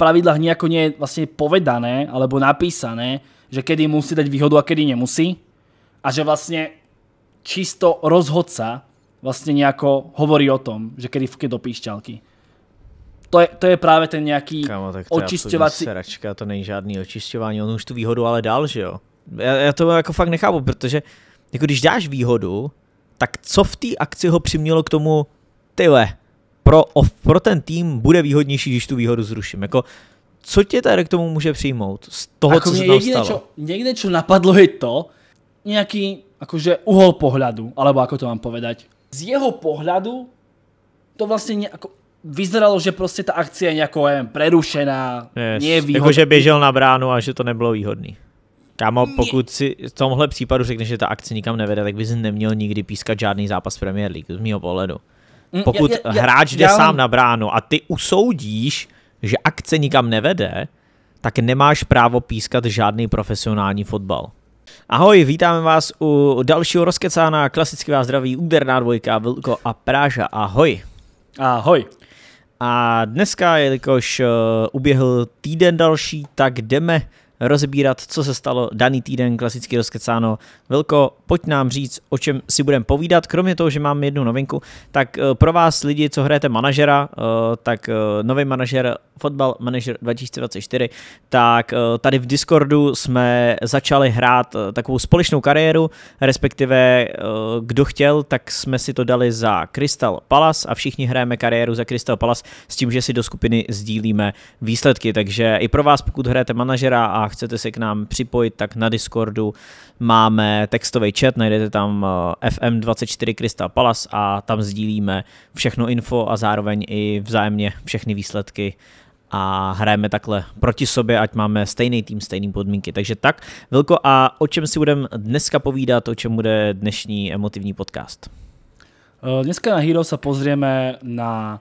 pravidlách nejako nie je vlastne povedané alebo napísané, že kedy musí dať výhodu a kedy nemusí. A že vlastne čisto rozhodca vlastne nejako hovorí o tom, že kedy vke do píšťalky. To je, to je práve ten nejaký Kamo, tak to očišťovací... Sračka, to není žádný očišťování, on už tu výhodu ale dal, že jo? Já, já to jako fakt nechápu, protože jako když dáš výhodu, tak co v té akci ho přimělo k tomu, tyhle, pro, pro ten tým bude výhodnější, když tu výhodu zruším. Jako, co tě tady k tomu může přijmout z toho, ako co se tam jediné, stalo? Čo, jediné, napadlo je to, nějaký akože uhol pohledu, alebo jako to mám povedať. Z jeho pohledu to vlastně nějak vyzeralo, že prostě ta akce je nějakou, nevím, prerušená, yes. nie výhodný. Jako, že běžel na bránu a že to nebylo výhodný. Kámo, pokud si v tomhle případu řekneš, že ta akce nikam nevede, tak bys neměl nikdy pískat žádný zápas Premier League, z mého pohledu. Mm, Pokud je, je, je, hráč jde já... sám na bránu a ty usoudíš, že akce nikam nevede, tak nemáš právo pískat žádný profesionální fotbal. Ahoj, vítáme vás u dalšího rozkecána, klasicky vás zdraví úderná dvojka, Vilko a Práža. Ahoj. Ahoj. A dneska, jelikož eh, uběhl týden další, tak jdeme rozbírat, co se stalo daný týden, klasicky rozkecáno. Velko, pojď nám říct, o čem si budeme povídat, kromě toho, že mám jednu novinku, tak eh, pro vás lidi, co hrajete manažera, eh, tak eh, nový manažer, fotbal manažer 2024, tak tady v Discordu jsme začali hrát takovou společnou kariéru, respektive kdo chtěl, tak jsme si to dali za Crystal Palace a všichni hrajeme kariéru za Crystal Palace s tím, že si do skupiny sdílíme výsledky, takže i pro vás, pokud hrajete manažera a chcete se k nám připojit, tak na Discordu máme textový chat, najdete tam eh, FM24 Crystal Palace a tam sdílíme všechno info a zároveň i vzájemně všechny výsledky a hrajeme takhle proti sobě, ať máme stejný tým, stejné podmínky. Takže tak, Vilko, a o čem si budeme dneska povídat, o čem bude dnešní emotivní podcast? Eh, dneska na Hero se pozrieme na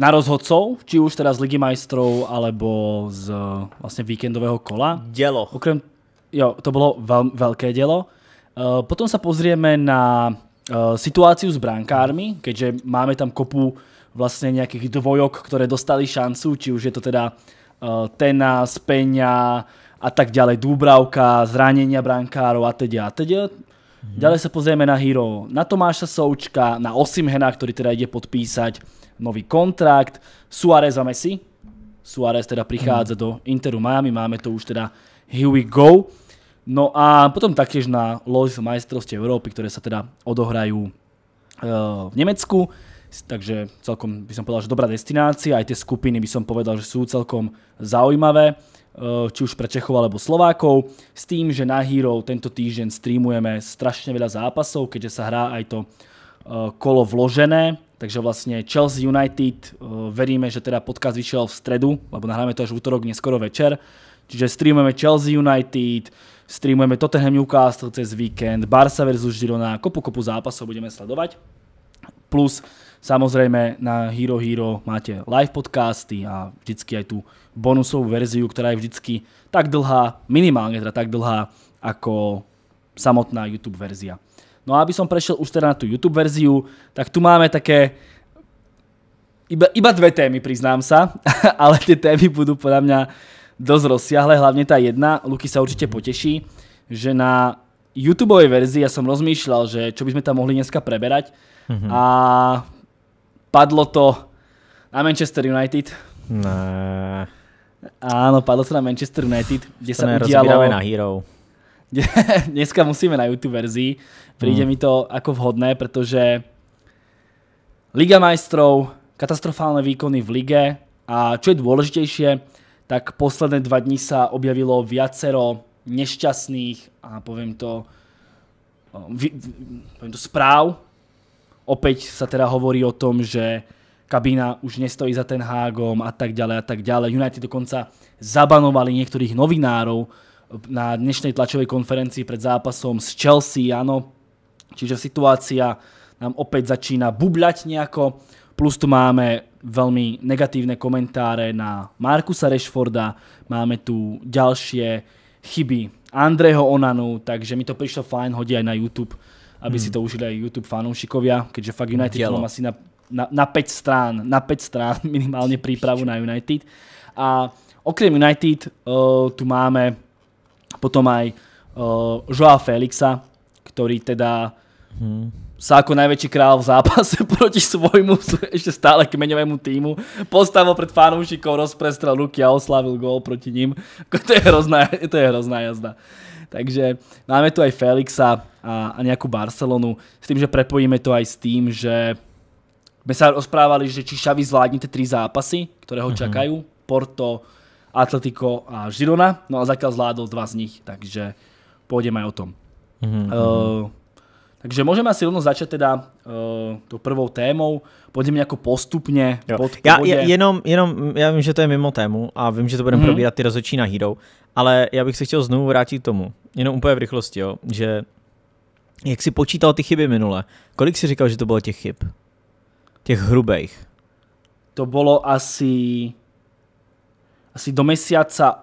na rozhodcov, či už teda z Ligy majstrov, alebo z vlastne víkendového kola. Dělo. Okrem, jo, to bolo veľ, veľké delo. Uh, eh, potom sa pozrieme na uh, eh, situáciu s brankármi, keďže máme tam kopu vlastne nejakých dvojok, ktoré dostali šancu, či už je to teda uh, Tena, Speňa a tak ďalej, Dúbravka, zranenia brankárov a teď a teď. Mhm. Ďalej sa pozrieme na Hiro, na Tomáša Součka, na Osimhena, ktorý teda ide podpísať nový kontrakt, Suárez a Messi. Suárez teda prichádza do Interu Miami, máme to už teda Here we go. No a potom taktiež na lož majstrovstiev Európy, ktoré sa teda odohrajú e, v Nemecku. Takže celkom by som povedal, že dobrá destinácia. Aj tie skupiny by som povedal, že sú celkom zaujímavé e, či už pre Čechov alebo Slovákov, s tým, že na Hero tento týždeň streamujeme strašne veľa zápasov, keďže sa hrá aj to e, kolo vložené, takže vlastne Chelsea United, eh, veríme, že teda podcast vyšiel v stredu, lebo nahráme to až v útorok neskoro večer. Čiže streamujeme Chelsea United, streamujeme Tottenham Newcastle cez víkend, Barca vs. Girona, kopu kopu zápasov budeme sledovať. Plus samozrejme na Hero Hero máte live podcasty a vždycky aj tú bonusovú verziu, ktorá je vždycky tak dlhá, minimálne teda tak dlhá, ako samotná YouTube verzia. No a aby som prešiel už teda na tú YouTube verziu, tak tu máme také iba, iba dve témy, priznám sa, ale tie témy budú podľa mňa dosť rozsiahle, hlavne tá jedna. Luky sa určite poteší, že na YouTube verzii ja som rozmýšľal, že čo by sme tam mohli dneska preberať mm-hmm. a padlo to na Manchester United. Nee. Áno, padlo to na Manchester United, kde to sa udialo... na Hero. dneska musíme na YouTube verzi, Príde mm. mi to ako vhodné, pretože Liga majstrov, katastrofálne výkony v lige a čo je dôležitejšie, tak posledné dva dní sa objavilo viacero nešťastných a poviem to, poviem to správ. Opäť sa teda hovorí o tom, že kabína už nestojí za ten hágom a tak ďalej a tak ďalej. United dokonca zabanovali niektorých novinárov, na dnešnej tlačovej konferencii pred zápasom s Chelsea, áno. Čiže situácia nám opäť začína bubľať nejako. Plus tu máme veľmi negatívne komentáre na Markusa Rashforda, máme tu ďalšie chyby Andreho Onanu, takže mi to prišlo fajn, hodí aj na YouTube, aby si hmm. to užili aj YouTube fanúšikovia, keďže fakt United mám asi na, na, 5 strán, na 5 strán minimálne prípravu na United. A okrem United eh, tu máme Potom aj uh, Joa Felixa, ktorý teda hmm. sa ako najväčší král v zápase proti svojmu ešte stále kmeňovému týmu postavil pred fanúšikov, rozprestrel ruky a oslavil gól proti ním. To je hrozná, to je hrozná jazda. Takže máme tu aj Felixa a, a nejakú Barcelonu s tým, že prepojíme to aj s tým, že sme sa rozprávali, že či Xavi zvládne tie tri zápasy, ktoré ho mhm. čakajú. Porto, Atletico a Žirona, no a zatiaľ zvládol dva z nich, takže pôjdem aj o tom. Mm-hmm. Uh, takže môžeme asi rovno začať teda uh, tou prvou témou, pôjdeme nejako postupne jo. pod já, ja, jenom, jenom, já vím, že to je mimo tému a vím, že to budem mm-hmm. probírat ty rozhodčí na Hero, ale já bych se chtěl znovu vrátit k tomu, jenom úplně v rychlosti, jo, že jak si počítal ty chyby minule, kolik si říkal, že to bylo těch chyb? Těch hrubých? To bylo asi asi do mesiaca,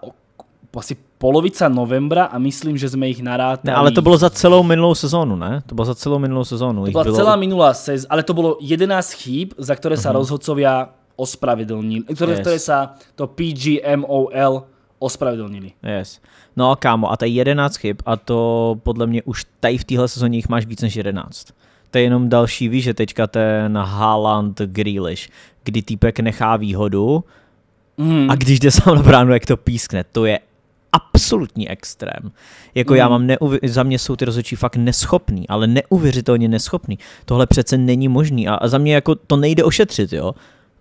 asi polovica novembra a myslím, že jsme jich narátali. Ne, ale to bylo za celou minulou sezónu, ne? To bylo za celou minulou sezónu. To byla bylo... celá minulá sezóna, ale to bylo 11 chýb, za které uh -huh. sa rozhodcovia ospravedlnili, které, yes. které sa to PGMOL ospravedlnili. Yes. No a kámo, a to je 11 chyb a to podle mě už tady v téhle sezóně jich máš víc než 11 to je jenom další, víš, že teďka ten Haaland Grealish, kdy týpek nechá výhodu, Mm. A když jde sám na bránu, jak to pískne, to je absolutní extrém. Jako mm. já hmm. mám, neuvě- za mě jsou ty rozhodčí fakt neschopný, ale neuvěřitelně neschopný. Tohle přece není možný a, a za mě jako to nejde ošetřit, jo.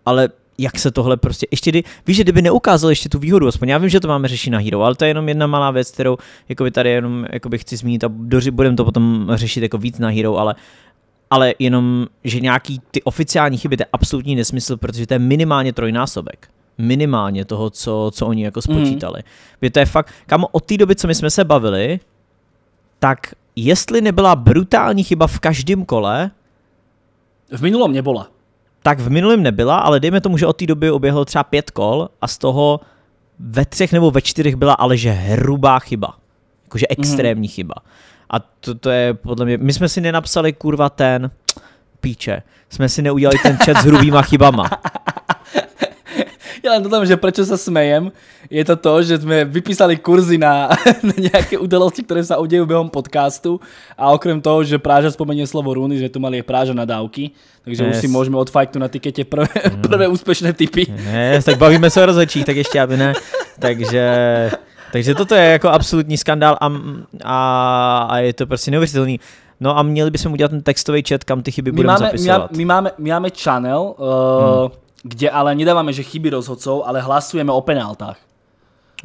Ale jak se tohle prostě, ještě kdy, víš, že kdyby neukázal ještě tu výhodu, aspoň já vím, že to máme řešit na Hero, ale to je jenom jedna malá věc, kterou jakoby tady jenom jakoby chci zmínit a doři, budem to potom řešit jako víc na Hero, ale ale jenom, že nějaký ty oficiální chyby, to je absolutní nesmysl, protože to je minimálně trojnásobek minimálně toho, co, co oni jako spočítali. Mm. To je fakt, kam od té doby, co my jsme se bavili, tak jestli nebyla brutální chyba v každém kole... V minulém nebyla. Tak v minulém nebyla, ale dejme tomu, že od té doby oběhlo třeba pět kol a z toho ve třech nebo ve čtyřech byla ale že hrubá chyba. Jakože mhm. extrémní mm. chyba. A to, to je podle mě... My jsme si nenapsali kurva ten píče. Jsme si neudělali ten chat s hrubýma chybama. len dodám, že prečo sa smejem, je to to, že sme vypísali kurzy na, na nejaké udalosti, ktoré sa udejú behom podcastu a okrem toho, že Práža spomenie slovo runy, že tu mali Práža na dávky, takže yes. už si môžeme tu na tikete prvé, mm. prvé úspešné typy. Yes, tak bavíme se o rozhodčích, tak ještě aby ne. Takže takže toto je jako absolutní skandál a, a, a je to prostě neuvěřitelný. No a měli bychom udělat ten textový chat, kam ty chyby my budeme máme, zapisovat. My máme, my máme channel, uh, hmm kde ale nedávame, že chyby rozhodcov, ale hlasujeme o penáltách.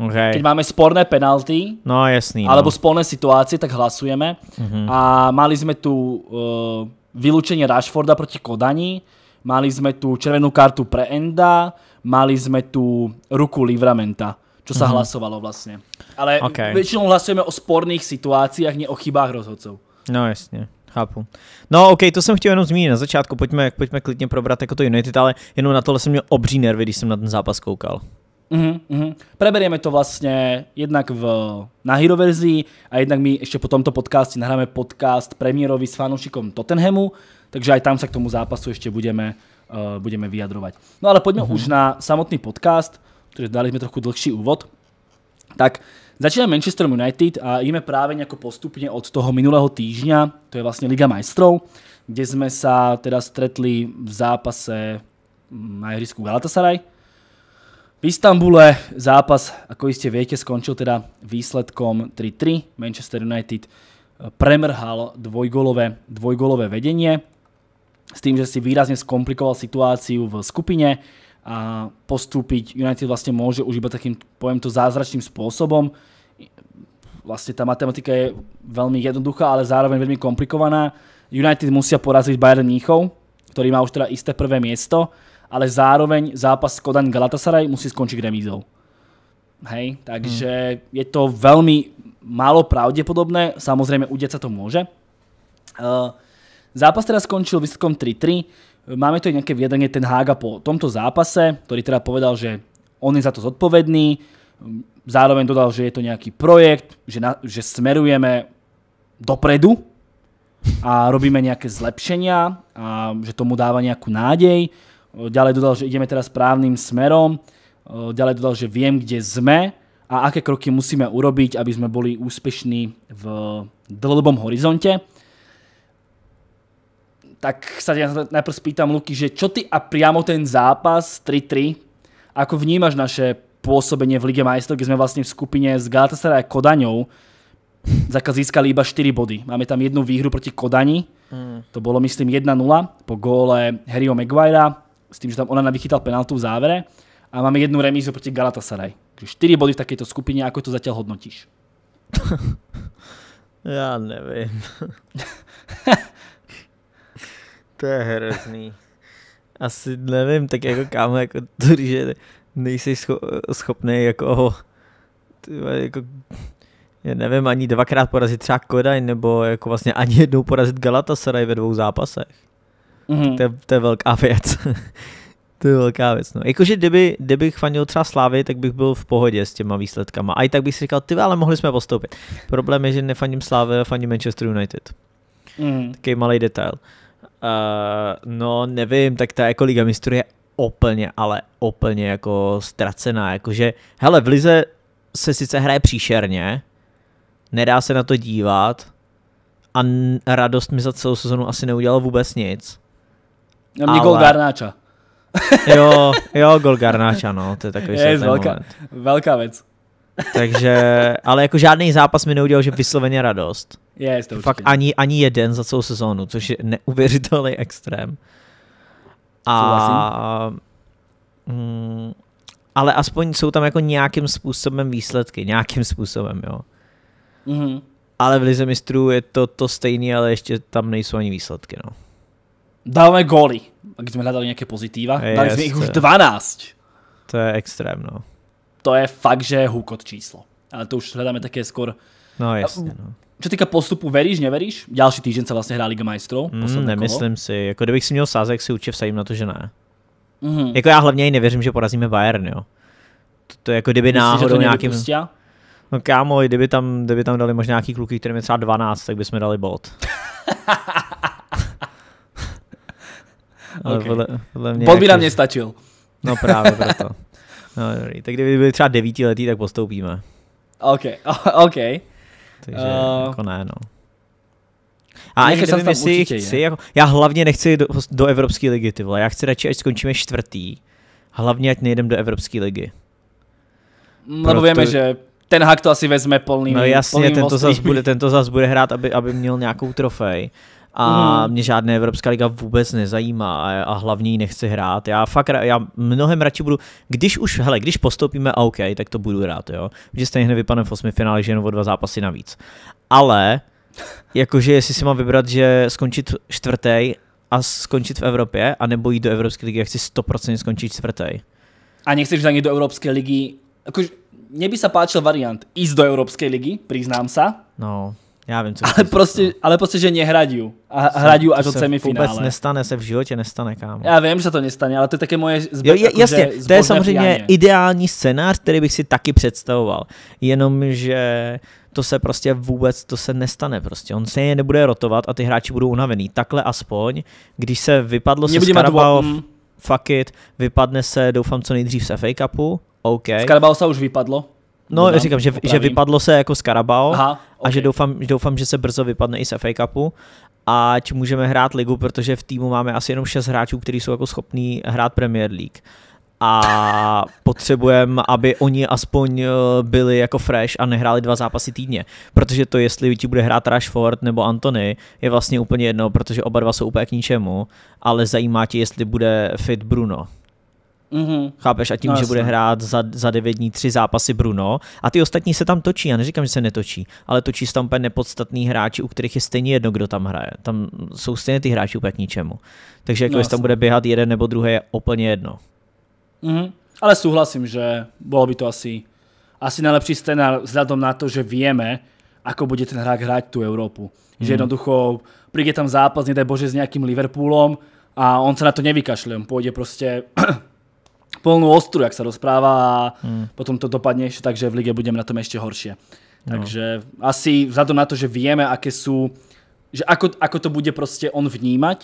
Okay. Keď máme sporné penalty, no, jasný, no. alebo no. sporné situácie, tak hlasujeme. Mm-hmm. A mali sme tu uh, vylúčenie Rashforda proti Kodani, mali sme tu červenú kartu pre Enda, mali sme tu ruku Livramenta, čo sa mm-hmm. hlasovalo vlastne. Ale okay. väčšinou hlasujeme o sporných situáciách, nie o chybách rozhodcov. No jasne. Chápu. No, OK, to jsem chtěl jenom zmínit na začátku. Pojďme, pojďme klidně probrat jako to United, ale jenom na tohle jsem měl obří nervy, když jsem na ten zápas koukal. Mm-hmm, Prebereme Preberieme to vlastně jednak v, na Hero verzi a jednak my ještě po tomto podcastu nahráme podcast premiérový s fanoušikom Tottenhamu, takže aj tam se k tomu zápasu ještě budeme, uh, budeme vyjadrovat. No ale pojďme mm-hmm. už na samotný podcast, protože dali jsme trochu dlhší úvod. Tak začíná Manchester United a ideme práve nejako postupne od toho minulého týždňa, to je vlastne Liga majstrov, kde sme sa teda stretli v zápase mm, na ihrisku Galatasaray. V Istambule zápas, ako iste viete, skončil teda výsledkom 3-3. Manchester United eh, premrhal dvojgolové, dvojgolové vedenie s tým, že si výrazne skomplikoval situáciu v skupine a postúpiť United vlastne môže už iba takým, poviem to, zázračným spôsobom vlastne tá matematika je veľmi jednoduchá, ale zároveň veľmi komplikovaná. United musia poraziť Bayern Níchov, ktorý má už teda isté prvé miesto, ale zároveň zápas Kodan Galatasaray musí skončiť remízou. Hej, takže hmm. je to veľmi málo pravdepodobné, samozrejme u sa to môže. Uh, eh, zápas teda skončil výsledkom 3-3, máme tu nejaké vyjadrenie ten Hága po tomto zápase, ktorý teda povedal, že on je za to zodpovedný, Zároveň dodal, že je to nějaký projekt, že, na, že smerujeme dopredu a robíme nějaké zlepšenia a že tomu dává nějakou nádej. Ďalej dodal, že ideme teraz správným smerom. Ďalej dodal, že viem, kde sme a aké kroky musíme urobiť, aby sme boli úspešní v dlhodobom horizonte. Tak sa ja najprv spýtam Luky, že čo ty a priamo ten zápas 3-3, ako vnímaš naše pôsobenie v Lige majstrov, kde sme vlastne v skupine s Galatasaray a Kodaňou získali iba 4 body. Máme tam jednu výhru proti Kodani, mm. to bolo myslím 1-0 po góle Harryho Maguirea, s tým, že tam ona vychytal penaltu v závere a máme jednu remízu proti Galatasaray. Takže 4 body v takejto skupine, ako to zatiaľ hodnotíš? Já nevím. to je hrozný. Asi nevím, tak jako kámo, jako to, že nejsi scho- schopný jako, jako já nevím, ani dvakrát porazit třeba Kodaj, nebo jako vlastně ani jednou porazit Galatasaray ve dvou zápasech. Mm-hmm. To, je, to je velká věc. to je velká věc. No. Jakože kdyby, kdybych fanil třeba Slávy, tak bych byl v pohodě s těma výsledkama. A i tak bych si říkal, ty ale mohli jsme postoupit. Problém je, že nefaním Slávy, ale faním Manchester United. Mm. Takový malý detail. Uh, no, nevím, tak ta jako Liga mistrů je úplně, ale úplně jako ztracená. Jakože, hele, v Lize se sice hraje příšerně, nedá se na to dívat a radost mi za celou sezonu asi neudělal vůbec nic. Já mě ale... gol Garnáča. jo, jo, gol Garnáča, no, to je takový je, velká, moment. velká věc. Takže, ale jako žádný zápas mi neudělal, že vysloveně radost. Je, to Fakt ani, ani jeden za celou sezónu, což je neuvěřitelný extrém. A, mm, ale aspoň jsou tam jako nějakým způsobem výsledky, nějakým způsobem, jo. Mm-hmm. Ale v Lize mistrů je to to stejné, ale ještě tam nejsou ani výsledky, no. Dáváme góly, když jsme hledali nějaké pozitiva. Dali Jest, Dali jsme jich už 12. To je extrém, no. To je fakt, že hukot číslo. Ale to už hledáme také skoro. No jasně, no. Čo týka postupu, veríš, neveríš? Ďalší týden se vlastně hrá Liga majstrov. Mm, nemyslím kolo. si. Jako kdybych si měl sázek, si určitě vsadím na to, že ne. Mm-hmm. Jako já hlavně i nevěřím, že porazíme Bayern, jo. To, to jako kdyby Myslíš, náhodou nějakým... Pustia? No kámo, kdyby tam, kdyby tam dali možná nějaký kluky, kterým je třeba 12, tak bychom dali bod. okay. podle, podle mě bod by nám jako nestačil. No právě proto. No, Tak kdyby byli třeba devítiletí, tak postoupíme. OK, OK. Takže uh, jako ne, no. A ani nevím, jestli si chci, jako, já hlavně nechci do, do Evropské ligy, ty vole, já chci radši, až skončíme čtvrtý, hlavně ať nejdem do Evropské ligy. No, Proto... víme, že ten hak to asi vezme polný. No jasně, polným tento zas, bude, tento zas bude hrát, aby, aby měl nějakou trofej a mm. mě žádná Evropská liga vůbec nezajímá a, a hlavně ji nechci hrát. Já fakt, já mnohem radši budu, když už, hele, když postoupíme a OK, tak to budu rád, jo. Protože stejně hned vypadne v osmi finále, že jen o dva zápasy navíc. Ale, jakože jestli si mám vybrat, že skončit čtvrtý a skončit v Evropě, a nebo jít do Evropské ligy, já chci 100% skončit čtvrtý. A nechceš ani do evropské ligy? jakože, mne by se páčil variant jít do evropské ligy, Přiznám se. No. Já vím, co ale, prostě, no. ale prostě, že nehradil. A hradí až od semifinále. To se vůbec nestane, se v životě nestane, kámo. Já vím, že to nestane, ale to je také moje zbe, jo, je, jako, Jasně, to je samozřejmě pijáně. ideální scénář, který bych si taky představoval. Jenomže to se prostě vůbec, to se nestane prostě. On se je nebude rotovat a ty hráči budou unavený. Takhle aspoň, když se vypadlo Mě se Skarabao, mm. fuck it, vypadne se, doufám, co nejdřív se FA Cupu, OK. Skarabao se už vypadlo. No, dodám, říkám, že, že vypadlo se jako z Karabao Aha, a okay. že doufám, doufám, že se brzo vypadne i z FA Cupu. Ať můžeme hrát ligu, protože v týmu máme asi jenom 6 hráčů, kteří jsou jako schopní hrát Premier League a potřebujeme, aby oni aspoň eh, byli jako fresh a nehráli dva zápasy týdně. Protože to, jestli ti bude hrát Rashford nebo Anthony, je vlastně úplně jedno, protože oba dva jsou úplně k ničemu, ale zajímá tě, jestli bude fit Bruno. Mm-hmm. Chápeš? A tím, no, že bude hrát za, za 9 dní tři zápasy Bruno a ty ostatní se tam točí, já neříkám, že se netočí, ale točí se tam úplně nepodstatný hráči, u kterých je stejně jedno, kdo tam hraje. Tam jsou stejně ty hráči úplně k ničemu. Takže jako no, jestli tam bude běhat jeden nebo druhý, je úplně jedno. Mm-hmm. Ale souhlasím, že bylo by to asi, asi nejlepší scénář vzhledem na to, že víme, ako bude ten hráč hrát tu Evropu, Mm-hmm. Že jednoducho príde tam zápas, nedaj bože, s nejakým Liverpoolom a on sa na to nevykašle. On pôjde proste plnou ostru, jak se rozpráva a hmm. potom to dopadne ještě tak, že v lige budeme na tom ještě horší No. Takže asi vzhledem na to, že víme, aké jsou, že ako, ako to bude prostě on vnímat,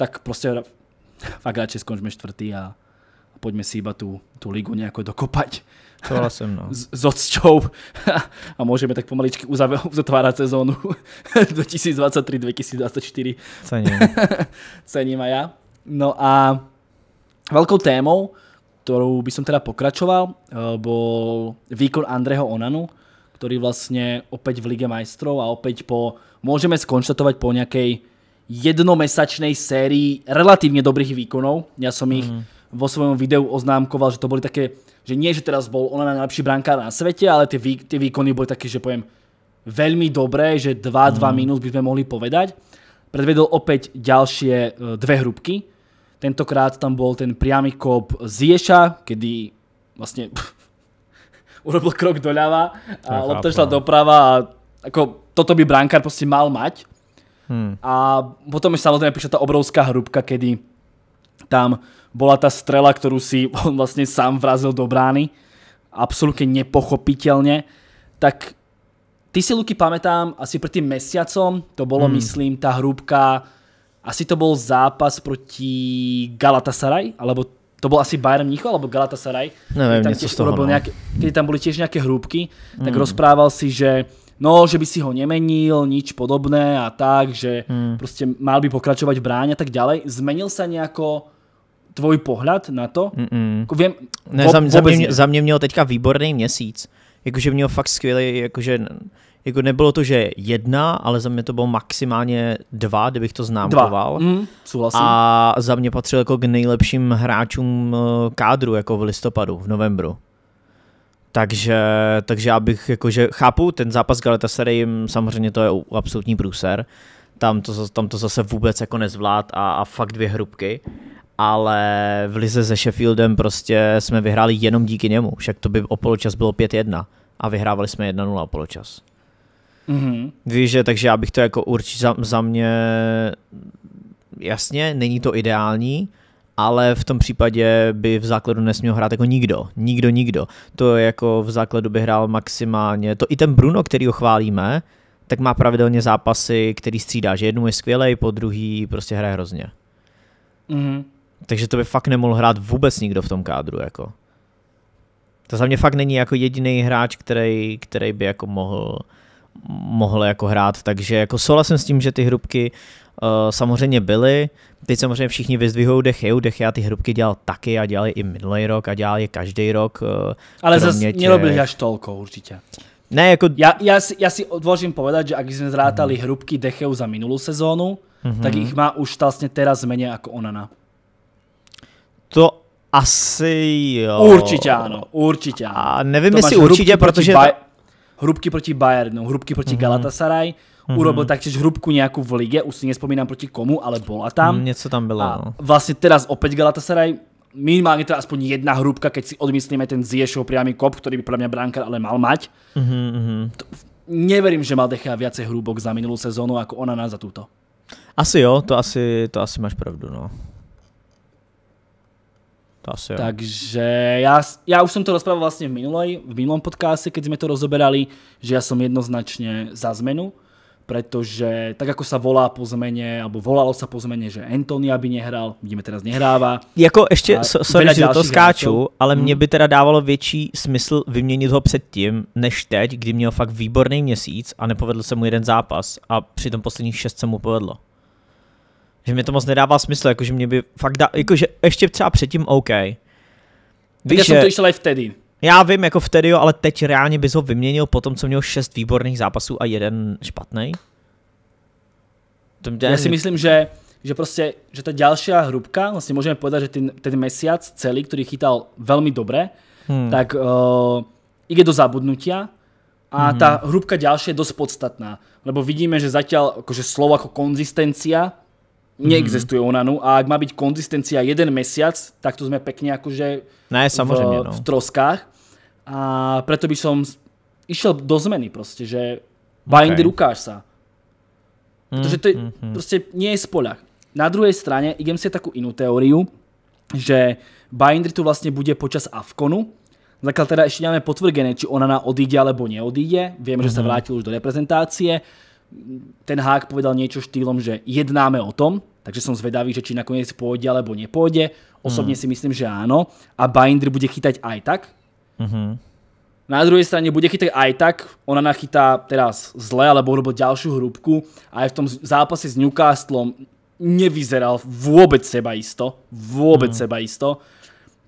tak prostě fakt radši skončíme čtvrtý a pojďme si iba tu tu ligu nějak dokopať. Souhlasím, no. S, s odsťou a můžeme tak pomaličky uzatvárat sezónu 2023-2024. Cením. Cením a já. No a Veľkou témou, ktorou by som teda pokračoval, eh, bol výkon Andreho Onanu, ktorý vlastne opäť v Lige majstrov a opäť po, môžeme skonštatovať po nejakej jednomesačnej sérii relatívne dobrých výkonov. Ja som ich mm. vo svojom videu oznámkoval, že to boli také, že nie, že teraz bol Onana najlepší brankár na svete, ale tie, vý, tie výkony boli také, že poviem, veľmi dobré, že 2-2 mm. minus by sme mohli povedať. Predvedol opäť ďalšie eh, dve hrubky, Tentokrát tam bol ten priamy kop z Ješa, kedy vlastne pff, urobil krok doľava a lopta šla no. doprava a ako toto by brankár proste mal mať. Hmm. A potom je samozrejme prišla ta obrovská hrubka, kedy tam bola ta strela, kterou si on vlastně sám vrazil do brány. Absolutně nepochopitelně. Tak ty si, Luky, pamätám, asi pred tým mesiacom, to bolo, hmm. myslím, ta hrubka asi to bol zápas proti Galatasaray, alebo to byl asi Bayern Mnicho, alebo Galatasaray. Nevím, něco z toho, no. Když tam byly těž nějaké hrůbky, tak hmm. rozprával si, že no, že by si ho nemenil, nič podobné a tak, že hmm. prostě mal by pokračovat v bráně a tak dále. Zmenil se nějako tvůj pohled na to? Mm -mm. Vím, ne, za, za, mě, za mě měl teďka výborný měsíc. Jakože měl fakt skvělý, jakože jako nebylo to, že jedna, ale za mě to bylo maximálně dva, kdybych to známkoval. Dva. Mm, A za mě patřil jako k nejlepším hráčům eh, kádru jako v listopadu, v novembru. Takže, takže já bych, jakože, chápu, ten zápas Galatasaray, Galatasarayem, samozřejmě to je absolutní průser, tam to, tam to zase vůbec jako nezvlád a, a fakt dvě hrubky, ale v lize se Sheffieldem prostě jsme vyhráli jenom díky němu, však to by o poločas bylo 5-1 a vyhrávali jsme 1-0 o poločas. Mm-hmm. Víš, že takže já bych to jako určitě za, za mě, jasně, není to ideální, ale v tom případě by v základu nesměl hrát jako nikdo. Nikdo, nikdo. To je jako v základu by hrál maximálně. To i ten Bruno, který ho chválíme, tak má pravidelně zápasy, který střídá, že jednou je skvělej, po druhý prostě hraje hrozně. Mm-hmm. Takže to by fakt nemohl hrát vůbec nikdo v tom kádru, jako. To za mě fakt není jako jediný hráč, který, který by jako mohl uh, mohl jako hrát, takže jako souhlasím s tím, že ty hrubky uh, samozřejmě byly, teď samozřejmě všichni vyzdvihují dech, jo, dech já ty hrubky dělal taky a dělal i minulý rok a dělal je každý rok. Uh, Ale zase těch... mělo byli až tolko určitě. Ne, jako... já já, si, já si odložím povedať, že ak jsme zrátali mm. hrubky Decheu za minulou sezónu, mm -hmm. tak jich má už vlastně teraz méně jako Onana. To asi jo. Určitě ano, určitě ano. A nevím, jestli určitě, protože... By hrubky proti Bayernu, hrubky proti mm-hmm. Galatasaray, mm-hmm. urobil taktiež hrubku nejakú v lige, už si nespomínam proti komu, ale bola tam. Mm, něco tam bylo. A no. vlastne teraz opäť Galatasaray, minimálne teda aspoň jedna hrubka, keď si odmyslíme ten Ziešov priamy kop, ktorý by podľa mňa brankár ale mal mať. Mm-hmm. Neverím, že mal Decha viacej hrubok za minulú sezónu, ako ona na za túto. Asi jo, to asi, to asi máš pravdu, no. To asi jo. Takže já, já už som to rozprával vlastne v, minulej, v minulom podcaste, keď sme to rozoberali, že ja som jednoznačne za zmenu, pretože tak ako sa volá po zmene, alebo volalo sa po zmene, že Antonia by nehral, vidíme teraz nehrává. Jako ještě, so, sorry, že to skáču, hráčů. ale mě hmm. by teda dávalo větší smysl vyměnit ho předtím, než teď, kdy měl fakt výborný měsíc a nepovedl se mu jeden zápas a při tom posledních šest se mu povedlo. Že mi to moc nedává smysl, jakože mě by fakt dá, jakože ještě třeba předtím OK. Víš, já jsem to išel i vtedy. Já vím, jako vtedy jo, ale teď reálně bys ho vyměnil po tom, co měl šest výborných zápasů a jeden špatný? Já si myslím, že že prostě, že ta další hrubka, vlastně můžeme povedať, že ten, ten mesiac celý, který chytal velmi dobré, hmm. tak uh, eh, ide do zabudnutia a hmm. ta hrubka další je dost podstatná. Lebo vidíme, že zatím jakože slovo jako konzistencia neexistuje mm. Nanu a ak má byť konzistencia jeden mesiac, tak to sme pekne akože ne, no v, no. v troskách. A preto by som išiel do zmeny proste, že bindery okay. rukáš sa. Mhm, Pretože to je, mm, mm, proste nie je spoľah. Na druhej strane idem si takú inú teóriu, že Bindry tu vlastne bude počas Avkonu, Zatiaľ teda ešte nemáme potvrdené, či ona na odíde alebo neodíde. Vieme, mm -hmm. že sa mhm. vrátil už do reprezentácie ten hák povedal niečo štýlom, že jednáme o tom, takže som zvedavý, že či nakoniec pôjde alebo nepôjde. Osobne mm. si myslím, že áno. A Binder bude chytať aj tak. Mm-hmm. Na druhej strane bude chytať aj tak. Ona nachytá teraz zle, alebo urobil ďalšiu hrúbku. Aj v tom zápase s Newcastlom nevyzeral vôbec seba isto. Vôbec mm. seba isto.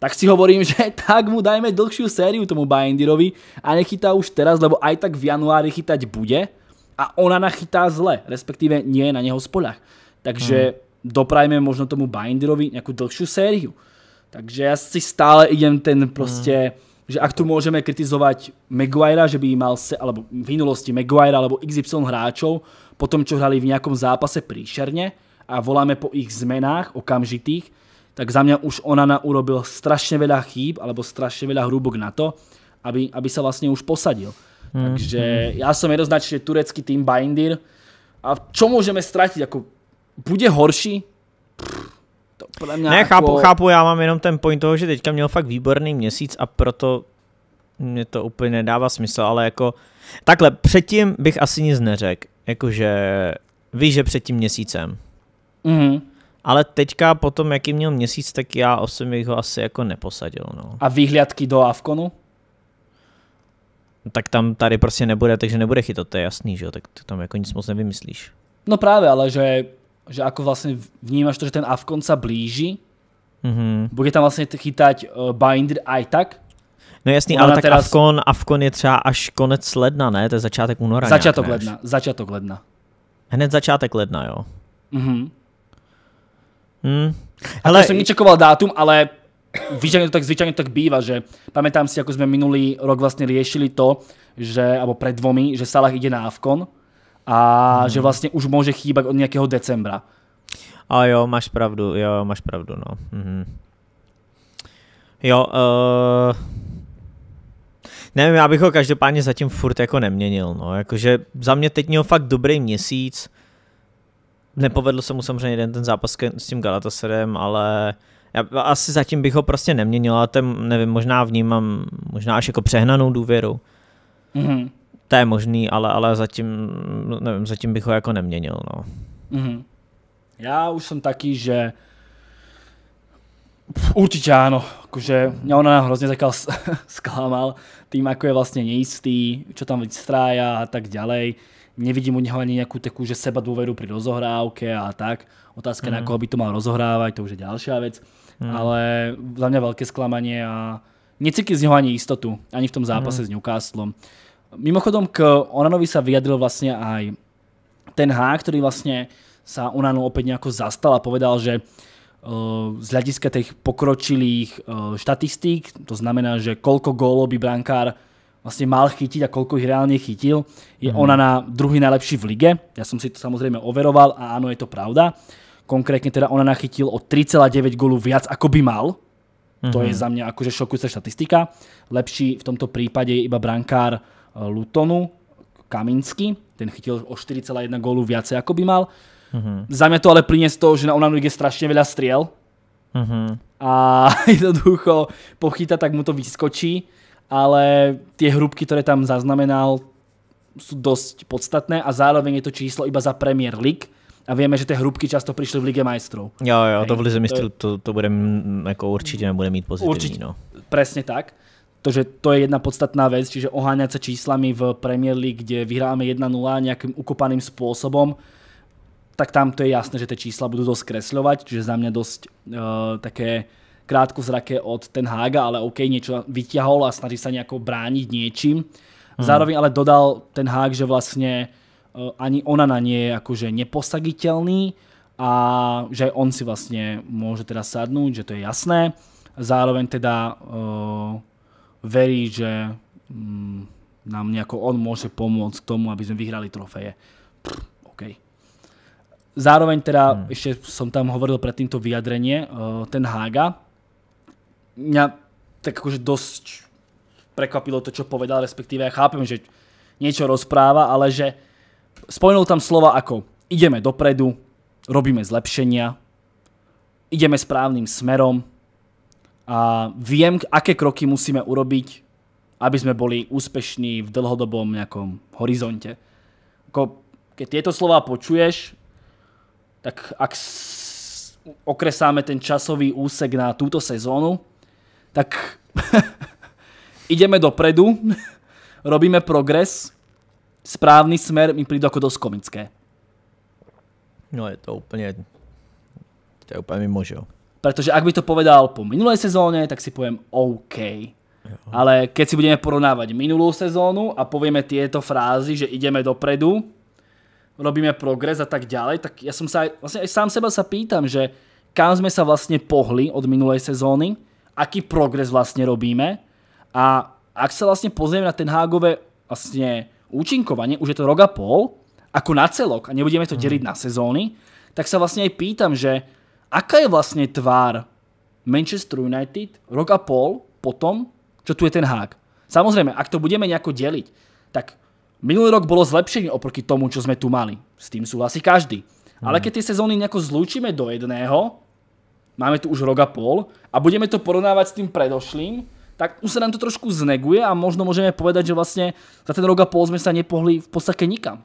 Tak si hovorím, že tak mu dajme dlhšiu sériu tomu Binderovi a nechytá už teraz, lebo aj tak v januári chytať bude a ona nachytá zle, respektíve nie je na neho spoľah. Takže hmm. doprajme možno tomu Binderovi nějakou dlhšiu sériu. Takže já si stále idem ten prostě, hmm. že ak tu můžeme kritizovat Maguire, že by mal se, alebo v minulosti Maguire alebo XY hráčov, po tom, čo hrali v nejakom zápase príšerne a voláme po ich zmenách okamžitých, tak za mě už Onana urobil strašně veľa chýb, alebo strašně veľa hrúbok na to, aby, aby se vlastně už posadil. Hmm. Takže mhm. ja som jednoznačne turecký tým Bindir. A čo môžeme stratiť? Ako, bude horší? Pff, to mňa ne, jako- chápu, ako... chápu, já mám jenom ten point toho, že teďka měl fakt výborný měsíc a proto mě to úplně nedává smysl, ale jako takhle, předtím bych asi nic neřekl, jakože víš, že před tím měsícem. Mm-hmm. Ale teďka po tom, jaký měl měsíc, tak já osm bych ho asi jako neposadil. No. A výhliadky do Avkonu? tak tam tady prostě nebude, takže nebude chytat, to je jasný, že jo, tak tam jako nic moc nevymyslíš. No právě, ale že, že ako vlastně vnímáš, to, že ten Avkon sa blíží, mm-hmm. bude tam vlastně chytať uh, eh, Binder aj tak, No jasný, ale tak teraz... Avkon, Avkon je třeba až konec ledna, ne? To je začátek února. Začátek nějak, ledna, začátek ledna. Hned začátek ledna, jo. Mhm. Mm. Hmm. Hele, jsem nečekoval dátum, ale zvyčajne to tak, zvyčajne to tak býva, že pamätám si, ako sme minulý rok vlastne riešili to, že, alebo pred dvomi, že Salah ide na Avkon a mm. že vlastne už môže chýbať od nejakého decembra. A jo, máš pravdu, jo, máš pravdu, no. -hmm. Jo, uh... nevím, já bych ho každopádně zatím furt jako neměnil, no, jakože za mě teď měl fakt dobrý měsíc, nepovedl se mu samozřejmě jeden ten zápas s tím Galatasarem, ale já asi zatím bych ho prostě neměnil, ale ten nevím, možná vnímám, možná až jako přehnanou důvěru. Mm-hmm. To je možný, ale, ale zatím, no, nevím, zatím bych ho jako neměnil, no. Mm-hmm. Já už jsem taký, že Určitě ano, že mě ona hrozně zatiaľ zklamal tým, jako je vlastně nejistý, co tam vystrája a tak ďalej. Nevidím u neho ani nejakú takú, že seba dôveru pri rozohrávke a tak. Otázka, mm. na mhm. koho by to mal rozohrávať, to už je ďalšia vec. Hmm. Ale za mě velké zklamání a necíti z něho ani jistotu, ani v tom zápase hmm. s Newcastlem. Mimochodom k Onanovi se vyjadril vlastně aj ten H, který vlastně sa Onanu opět nějak zastal a povedal, že eh, z hlediska těch pokročilých eh, statistik, to znamená, že kolko gólov by brankár vlastně mal chytit a kolko jich reálně chytil. Je mm. ona na druhý nejlepší v lige. Já jsem si to samozřejmě overoval a ano, je to pravda. Konkrétne teda ona nachytil o 3,9 gólu viac, ako by mal. Mm-hmm. To je mhm. za mňa akože šokujúca štatistika. Lepší v tomto prípade je iba brankár eh, Lutonu, Kaminsky. Ten chytil o 4,1 gólu viacej, ako by mal. Mhm. Za mňa to ale plinie z toho, že na Onanu je strašne veľa striel. Mm-hmm. A jednoducho pochyta, tak mu to vyskočí. Ale tie hrubky, ktoré tam zaznamenal, sú dosť podstatné a zároveň je to číslo iba za Premier League a víme, že ty hrubky často přišly v Lige majstrů. Jo, jo, Hej. to v Lize mistrů to, to bude jako určitě nebude mít pozitivní. Určitě, no. Přesně tak. že to je jedna podstatná věc, čiže oháňat se číslami v Premier League, kde vyhráme 1-0 nějakým ukopaným způsobem. tak tam to je jasné, že ty čísla budou dost kreslovat, čiže za mě dost uh, také zrake od Ten Haga, ale OK, niečo vyťahol a snaží sa nejako brániť niečím. Hmm. Zároveň ale dodal Ten Hag, že vlastne Eh, ani na nie je akože neposaditeľný a že aj on si vlastne môže teda sadnúť, že to je jasné. Zároveň teda uh, verí, že um, nám nejako on môže pomôcť k tomu, aby sme vyhrali trofeje. Pff, OK. Zároveň teda, hmm. ešte som tam hovoril pred týmto vyjadrenie, uh, ten Haga. mňa tak akože dosť prekvapilo to, čo povedal, respektíve ja chápem, že niečo rozpráva, ale že Spojnul tam slova ako ideme dopredu, robíme zlepšenia, ideme správnym smerom a viem, aké kroky musíme urobiť, aby sme boli úspešní v dlhodobom nejakom horizonte. Ako, keď tieto slova počuješ, tak ak okresáme ten časový úsek na túto sezónu, tak ideme dopredu, robíme progres správny smer mi prídu ako dosť komické. No je to úplne, to je úplne mimo, že jo. Pretože ak by to povedal po minulej sezóne, tak si poviem OK. Ale keď si budeme porovnávať minulú sezónu a povieme tieto frázy, že ideme dopredu, robíme progres a tak ďalej, tak ja som sa aj, vlastne aj sám seba sa pýtam, že kam sme sa vlastne pohli od minulej sezóny, aký progres vlastne robíme a ak sa vlastne pozrieme na ten Hágové vlastne účinkovanie, už je to rok a pol, ako na celok, a nebudeme to hmm. deliť na sezóny, tak sa vlastne aj pýtam, že aká je vlastne tvár Manchester United rok a pol po tom, čo tu je ten hák. Samozrejme, ak to budeme nejako deliť, tak minulý rok bolo zlepšenie oproti tomu, čo sme tu mali. S tým súhlasí každý. Ale hmm. keď tie sezóny nejako zlúčime do jedného, máme tu už rok a pol a budeme to porovnávať s tým predošlým, tak už se nám to trošku zneguje a možno můžeme povedať, že vlastně za ten rok a půl jsme se nepohli v podstatě nikam.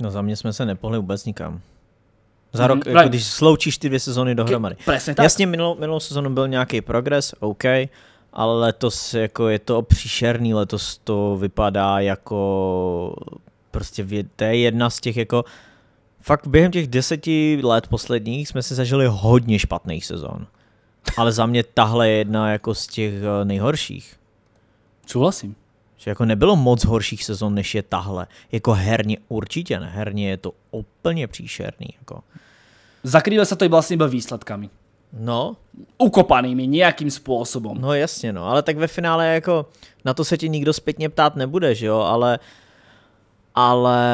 No za mě jsme se nepohli vůbec nikam. Za rok, mm, jako když sloučíš ty dvě sezony dohromady. Presně tak. Jasně, minulou, minulou sezonu byl nějaký progres, OK, ale letos jako je to příšerný, letos to vypadá jako prostě to je jedna z těch jako fakt během těch deseti let posledních jsme si zažili hodně špatných sezon. Ale za mě tahle je jedna jako z těch eh, nejhorších. Souhlasím. Že jako nebylo moc horších sezon, než je tahle. Jako herně určitě ne. Herně je to úplně příšerný. Jako. Zakrývá se to i vlastně byl výsledkami. No. Ukopanými nějakým způsobem. No jasně, no. Ale tak ve finále jako na to se ti nikdo zpětně ptát nebude, že jo, ale ale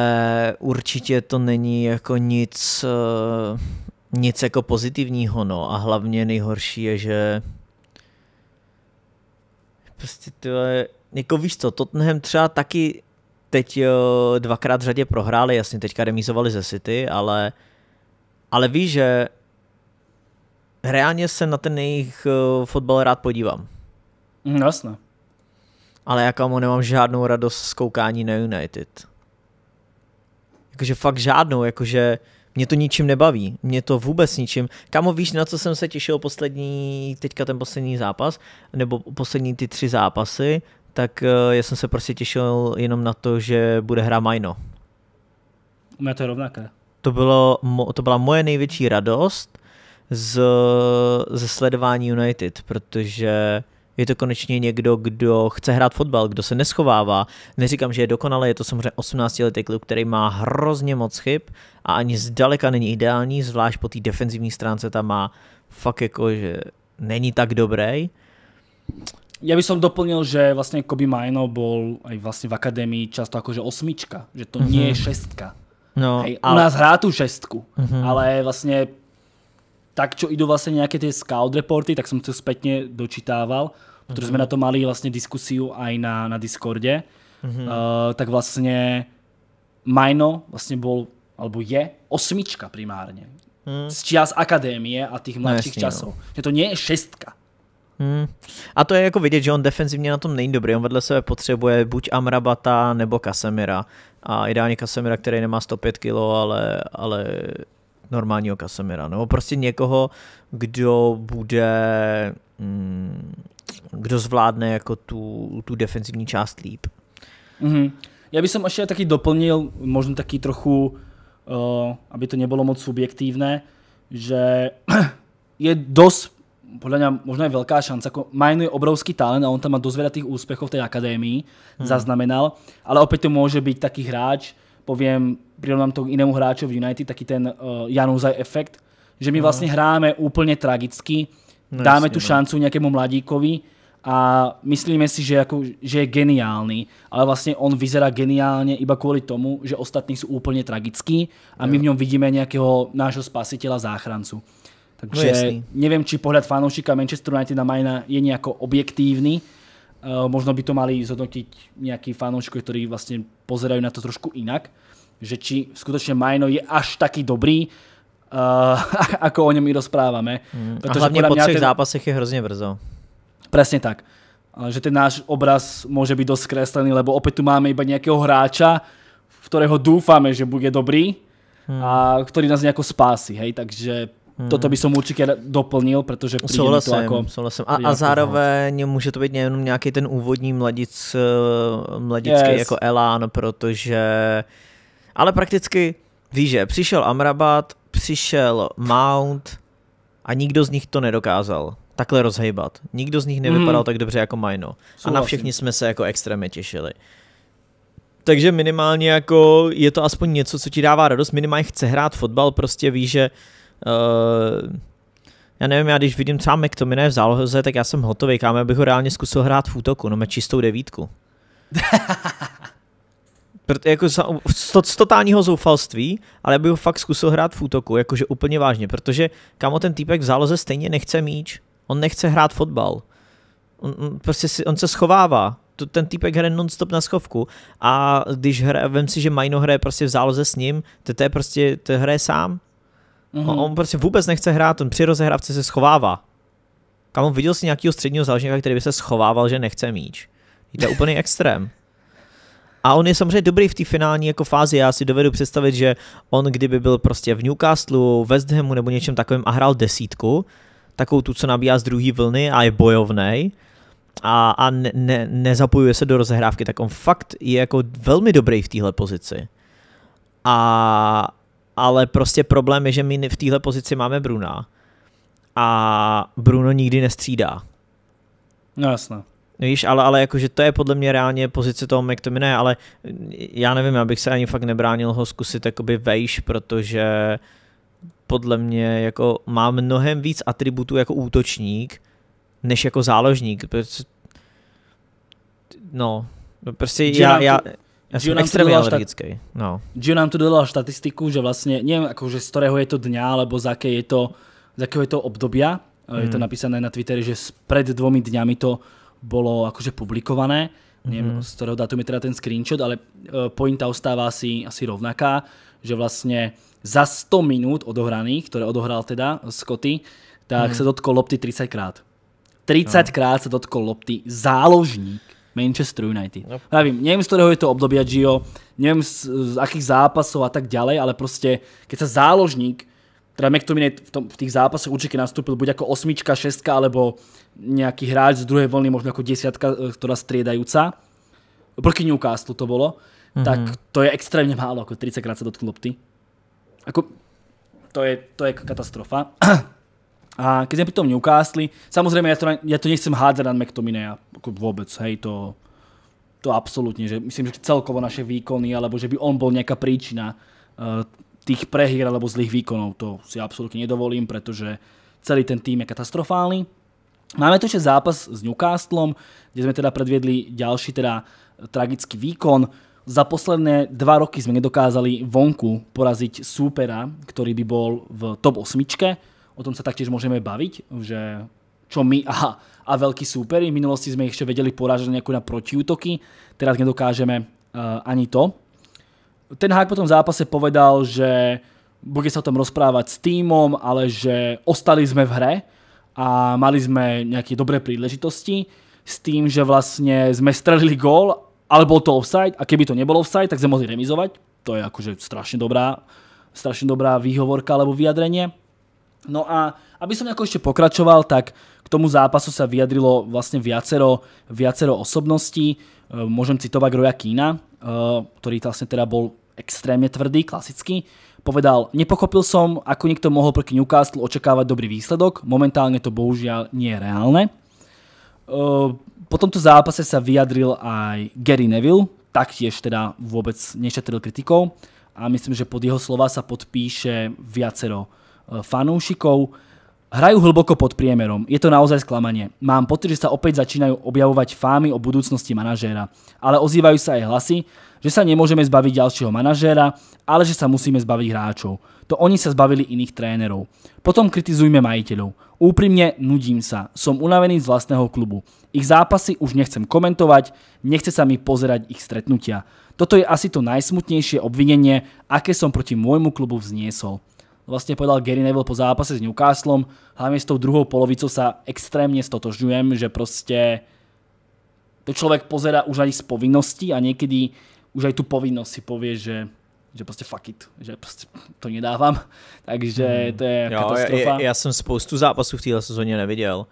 určitě to není jako nic, eh, nic jako pozitivního, no. A hlavně nejhorší je, že prostě to je jako víš co, Tottenham třeba taky teď jo, dvakrát v řadě prohráli, jasně teďka remízovali ze City, ale, ale víš, že reálně se na ten jejich eh, fotbal rád podívám. Mm, jasné. jasně. Ale já kamo nemám žádnou radost z koukání na United. Jakože fakt žádnou, jakože mě to ničím nebaví, mě to vůbec ničím. Kámo, víš, na co jsem se těšil poslední, teďka ten poslední zápas, nebo poslední ty tři zápasy, tak eh, já jsem se prostě těšil jenom na to, že bude hra Majno. U mě to je rovnaké. To, bylo, to byla moje největší radost z, ze sledování United, protože je to konečně někdo, kdo chce hrát fotbal, kdo se neschovává. Neříkám, že je dokonalý, je to samozřejmě 18-letý kluk, který má hrozně moc chyb a ani zdaleka není ideální, zvlášť po té defenzivní stránce tam má fakt jako, že není tak dobrý. Já bych som doplnil, že vlastně Kobe Mino byl i vlastně v akademii často že osmička, že to mm -hmm. nie je mhm. šestka. No, Hej, ale... U nás hrá tu šestku, mm -hmm. ale vlastně tak, čo idú vlastne nejaké tie scout reporty, tak som to spätne dočítával, protože jsme mm -hmm. na to mali vlastně diskusiu aj na, na Discordě, mm -hmm. uh, eh, tak vlastně Majno vlastně bol, alebo je osmička primárně. Mm. Z čias akadémie a těch no mladších no, časů. No. Že to nie je šestka. Hmm. A to je jako vidět, že on defenzivně na tom není dobrý. On vedle sebe potřebuje buď Amrabata nebo Kasemira. A ideálně Kasemira, který nemá 105 kg, ale, ale normálního Kasemira, nebo prostě někoho, kdo bude, mm, kdo zvládne jako tu, tu defenzivní část líp. Mm-hmm. Já bych som ještě taky doplnil, možná taky trochu, uh, aby to nebylo moc subjektivné, že je dosť, podľa mňa možno velká veľká šanca, jako Majno je obrovský talent a on tam má dosť veľa tých úspechov v tej akadémii, hmm. zaznamenal, ale opäť to môže byť taký hráč, poviem, nám to k jinému hráči v United, taky ten uh, Januzaj efekt, že my no. vlastně hráme úplně tragicky, no, dáme jasně, tu no. šancu nějakému mladíkovi a myslíme si, že, jako, že je geniální, ale vlastně on vyzerá geniálně iba kvůli tomu, že ostatní jsou úplně tragický a my v něm vidíme nějakého nášho spasitela záchrancu. Takže no, nevím, či pohled fanoušika Manchester United na Majna je nějak objektívny, Uh, eh, možno by to mali zhodnotit nějaký fanoušky, kteří vlastně pozerají na to trošku jinak že či skutočne Majno je až taký dobrý, uh, ako o ňom my rozprávame. Mm, Protože a hlavně po třech ten... zápasech je hrozně brzo. Presne tak. Že ten náš obraz môže byť dosť kreslený, lebo opäť tu máme iba nejakého hráča, v ktorého dúfame, že bude dobrý mm. a ktorý nás nejako spási. Hej? Takže Hmm. Toto by som určitě doplnil, protože souhlasím, to jako... Souhlasím. A, a jako zároveň záležit. může to být jenom nějaký ten úvodní mladic, eh, mladický yes. jako elán, protože uh, ale prakticky víš, že přišel Amrabat, přišel Mount a nikdo z nich to nedokázal takhle rozhejbat. Nikdo z nich nevypadal hmm. tak dobře jako Majno. A na všichni jsme se jako extrémně těšili. Takže minimálně jako je to aspoň něco, co ti dává radost. Minimálně chce hrát fotbal, prostě ví, že uh, já nevím, já když vidím třeba McTominay v záloze, tak já jsem hotový, Kámo, abych ho reálně zkusil hrát v útoku, no čistou devítku. proto, jako z, to, z totálního zoufalství, ale bych ho fakt zkusil hrát v útoku, jakože úplně vážně, protože kamo ten týpek v záloze stejně nechce míč, on nechce hrát fotbal. On, on, prostě si, on se schovává, to, ten týpek hraje non-stop na schovku a když hra, vem si, že Majno hraje prostě v záloze s ním, to je prostě, to hraje sám. Mm-hmm. On, on prostě vůbec nechce hrát, on při rozehrávce se schovává. Kamo, viděl jsi nějakého středního záložníka, který by se schovával, že nechce míč. To je úplný extrém. A on je samozřejmě dobrý v té finální jako fázi. Já si dovedu představit, že on kdyby byl prostě v Newcastlu, West Hamu nebo něčem takovým, a hrál desítku, takovou tu, co nabíjá z druhé vlny a je bojovný a, a ne, ne, nezapojuje se do rozehrávky, tak on fakt je jako velmi dobrý v téhle pozici. A, ale prostě problém je, že my v téhle pozici máme Bruna a Bruno nikdy nestřídá. No jasné. No víš, ale, ale jakože to je podle mě reálně pozice toho McTominay, ale já nevím, abych se ani fakt nebránil ho zkusit jakoby vejš, protože podle mě jako má mnohem víc atributů jako útočník, než jako záložník. No, prostě já, já, já Gio jsem extrémně alergický. no. Gio nám tu dodal štatistiku, že vlastně, nevím, akože z kterého je to dňa, alebo z, aké je to, z akého je to obdobia, mm. je to hmm. napísané na Twitteri, že pred dvomi dňami to bolo akože publikované. Mm-hmm. Neviem, z ktorého datumu je teda ten screenshot, ale eh, pointa ostáva asi, asi rovnaká, že vlastne za 100 minút odohraných, ktoré odohral teda Scotty, tak mm-hmm. sa dotkol lopty 30 krát. 30 no. krát sa dotkol lopty záložník Manchester United. No. vím, neviem, z ktorého je to obdobia Gio, neviem z, z akých zápasov a tak ďalej, ale proste, keď sa záložník teda McTominay v, tom, v tých zápasoch určite nastúpil buď ako osmička, šestka, alebo nejaký hráč z druhej vlny, možno ako desiatka, e, ktorá striedajúca. Proti Newcastle to bolo. Mm-hmm. Tak to je extrémne málo, ako 30 krát sa dotknú lopty. Ako, to je, to je katastrofa. A keď sme pri tom Newcastle, samozrejme ja to, ja to nechcem hádzať na McTominay, ako vôbec, hej, to, to absolútne, že myslím, že celkovo naše výkony, alebo že by on bol nejaká príčina uh, tých prehier alebo zlých výkonov. To si absolútne nedovolím, pretože celý ten tým je katastrofálny. Máme tu ešte zápas s Newcastlom, kde sme teda predviedli ďalší teda e, tragický výkon. Za posledné dva roky sme nedokázali vonku poraziť súpera, ktorý by bol v top 8. O tom sa taktiež môžeme baviť, že čo my a, a veľkí súperi. V minulosti sme ešte vedeli porážať nejakú na protiútoky, teraz nedokážeme uh, ani to ten hák po tom zápase povedal, že bude sa o tom rozprávať s týmom, ale že ostali sme v hre a mali sme nejaké dobré príležitosti s tým, že vlastne sme strelili gól, ale bol to offside a keby to nebolo offside, tak sme mohli remizovať. To je akože strašne dobrá, strašne dobrá výhovorka alebo vyjadrenie. No a aby som nejako ešte pokračoval, tak k tomu zápasu sa vyjadrilo vlastne viacero, viacero osobností. E, môžem citovať Roja Kína, e, ktorý vlastne teda bol extrémne tvrdý, klasický, povedal, nepochopil som, ako niekto mohol proti Newcastle očakávať dobrý výsledok, momentálne to bohužiaľ nie je reálne. Eh, po tomto zápase sa vyjadril aj Gary Neville, taktiež teda vôbec nešetril kritikou a myslím, že pod jeho slova sa podpíše viacero eh, fanúšikov. Hrajú hlboko pod priemerom. Je to naozaj sklamanie. Mám pocit, že sa opäť začínajú objavovať fámy o budúcnosti manažéra. Ale ozývajú sa aj hlasy, že sa nemôžeme zbaviť ďalšieho manažéra, ale že sa musíme zbaviť hráčov. To oni sa zbavili iných trénerov. Potom kritizujme majiteľov. Úprimne nudím sa, som unavený z vlastného klubu. Ich zápasy už nechcem komentovať, nechce sa mi pozerať ich stretnutia. Toto je asi to najsmutnejšie obvinenie, aké som proti môjmu klubu vzniesol vlastne povedal Gary Neville po zápase s Newcastlom, hlavne s tou druhou polovicou sa extrémne stotožňujem, že proste to človek pozera už ani z povinnosti a niekedy už aj tu povinnost si povie, že že prostě fuck it, že prostě to nedávám, takže hmm. to je jo, katastrofa. Já, já jsem spoustu zápasů v téhle sezóně neviděl,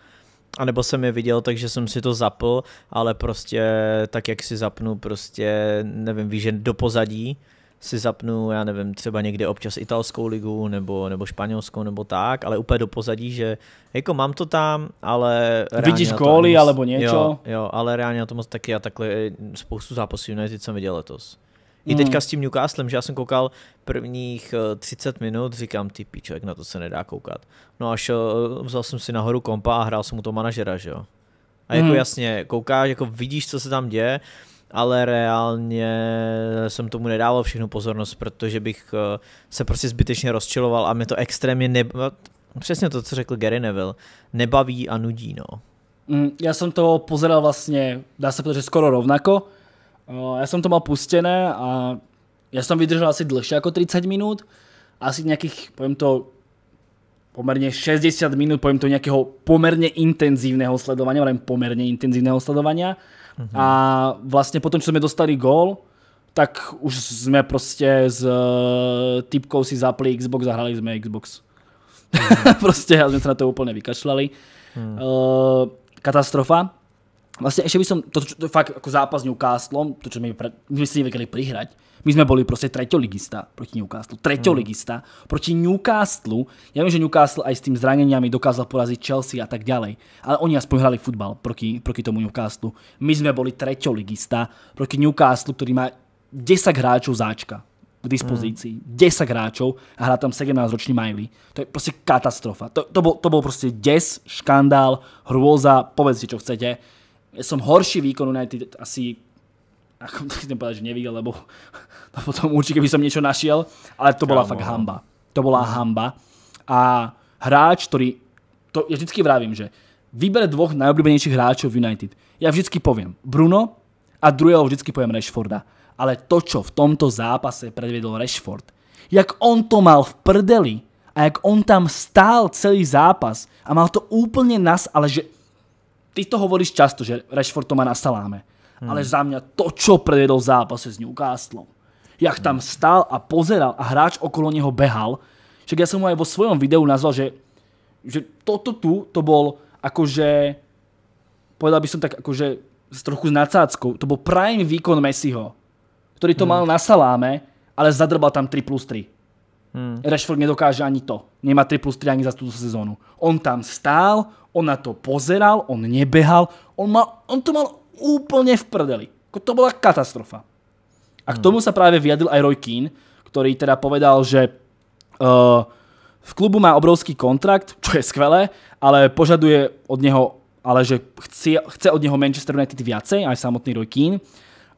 a nebo jsem je viděl, takže jsem si to zapl, ale prostě tak, jak si zapnu, prostě nevím, víš, do pozadí, si zapnu, já nevím, třeba někde občas italskou ligu nebo, nebo španělskou nebo tak, ale úplně do pozadí, že jako mám to tam, ale... Vidíš góly alebo něco? Jo, jo, ale reálně na to moc taky a takhle eh, spoustu zápasů United jsem viděl letos. I mm. teďka s tím Newcastlem, že já jsem koukal prvních 30 eh, minut, říkám, ty píček, na to se nedá koukat. No až eh, vzal jsem si nahoru kompa a hrál jsem mu to manažera, že jo. A jako mm. jasně, koukáš, jako vidíš, co se tam děje, ale reálně jsem tomu nedával všechnu pozornost, protože bych eh, se prostě zbytečně rozčiloval a mě to extrémně ne... Přesně to, co řekl Gary Neville. Nebaví a nudí, no. Mm, já jsem to pozeral vlastně, dá se protože skoro rovnako. Eh, já jsem to mal pustené a já jsem vydržel asi dlhšie ako 30 minút. Asi nějakých, poviem to, pomerne 60 minút, poviem to, nejakého pomerne intenzívneho sledovania, hovorím pomerne intenzívneho sledovania. Mm -hmm. A vlastne potom, čo sme dostali gól, tak už sme proste s eh, typkou si zapli Xbox a hrali sme Xbox. Mm -hmm. proste a sme sa na to úplne vykašľali. Mm. Eh, katastrofa. Vlastne ešte by som, to, to fakt ako zápas Newcastlom, to čo my, pre, my si nevedeli prihrať, my sme boli proste treťoligista proti Newcastle. Treťoligista hmm. proti Newcastle. Ja viem, že Newcastle aj s tým zraneniami dokázal poraziť Chelsea a tak ďalej. Ale oni aspoň hrali futbal proti, proti tomu Newcastle. My sme boli treťoligista proti Newcastle, ktorý má 10 hráčov záčka k dispozici. Hmm. 10 hráčov a hrá tam 17-ročný Miley. To je proste katastrofa. To, to, bol, to bol proste des, škandál, hrôza, povedzte, čo chcete. Ja som horší výkon United asi ako chcem povedať, že nevidel, lebo no potom určite by som niečo našiel, ale to bola Kámo. fakt no. hamba. To bola hamba. A hráč, ktorý, to ja vždycky vravím, že vybere dvoch najobľúbenejších hráčov v United. Ja vždycky poviem Bruno a druhého vždycky poviem Rashforda. Ale to, čo v tomto zápase predviedol Rashford, jak on to mal v prdeli a jak on tam stál celý zápas a mal to úplne nas, ale že ty to hovoríš často, že Rashford to má na saláme hmm. ale za mě to, co předvedl v zápase s Newcastlom. Jak hmm. tam stál a pozeral a hráč okolo něho behal. Však já jsem mu aj vo svojom videu nazval, že, že toto tu, to bol akože, povedal by som tak akože s trochu s nadsázkou, to bol prime výkon Messiho, ktorý to hmm. mal na saláme, ale zadrbal tam 3 plus 3. Hmm. Rashford nedokáže ani to. Nemá 3 plus 3 ani za túto sezónu. On tam stál, on na to pozeral, on nebehal, on, mal, on to mal úplne v prdeli. Jako to bola katastrofa. A k hmm. tomu sa práve vyjadil aj Roy Keane, ktorý teda povedal, že uh, v klubu má obrovský kontrakt, čo je skvelé, ale požaduje od neho, ale že chce, chce od neho Manchester United viacej, aj samotný Roy Keane.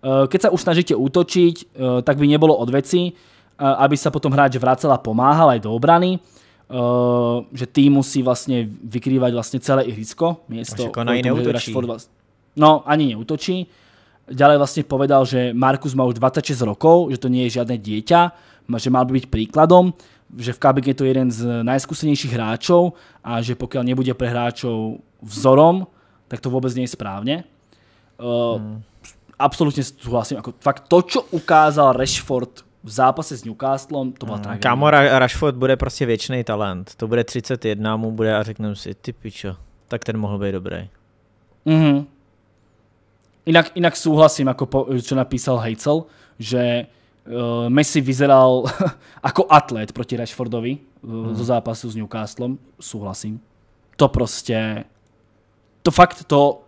Uh, keď sa už snažíte útočiť, uh, eh, tak by nebolo od veci, uh, aby sa potom hráč vracel a pomáhal aj do obrany. Uh, že tým musí vlastne vykrývať vlastne celé ihrisko. Miesto, Však ona neútočí. Vlastne. No, ani neutočí. Ďalej vlastne povedal, že Markus má už 26 rokov, že to nie je žiadne dieťa, že mal by byť príkladom, že v KBG je to jeden z najskúsenejších hráčov a že pokiaľ nebude pre hráčov vzorom, tak to vôbec nie je správne. Hmm. Absolutne súhlasím. fakt to, čo ukázal Rashford v zápase s Newcastlem, to bola hmm. tragédia. tragédie. Kámo, Rashford bude prostě věčný talent. To bude 31, mu bude a řeknem si, ty pičo, tak ten mohol být dobrý. Mhm. Inak, inak súhlasím, ako po, čo napísal Hejcel, že uh, Messi vyzeral ako atlét proti Rashfordovi uh, eh, hmm. zo zápasu s Newcastlom. Súhlasím. To proste... To fakt, to...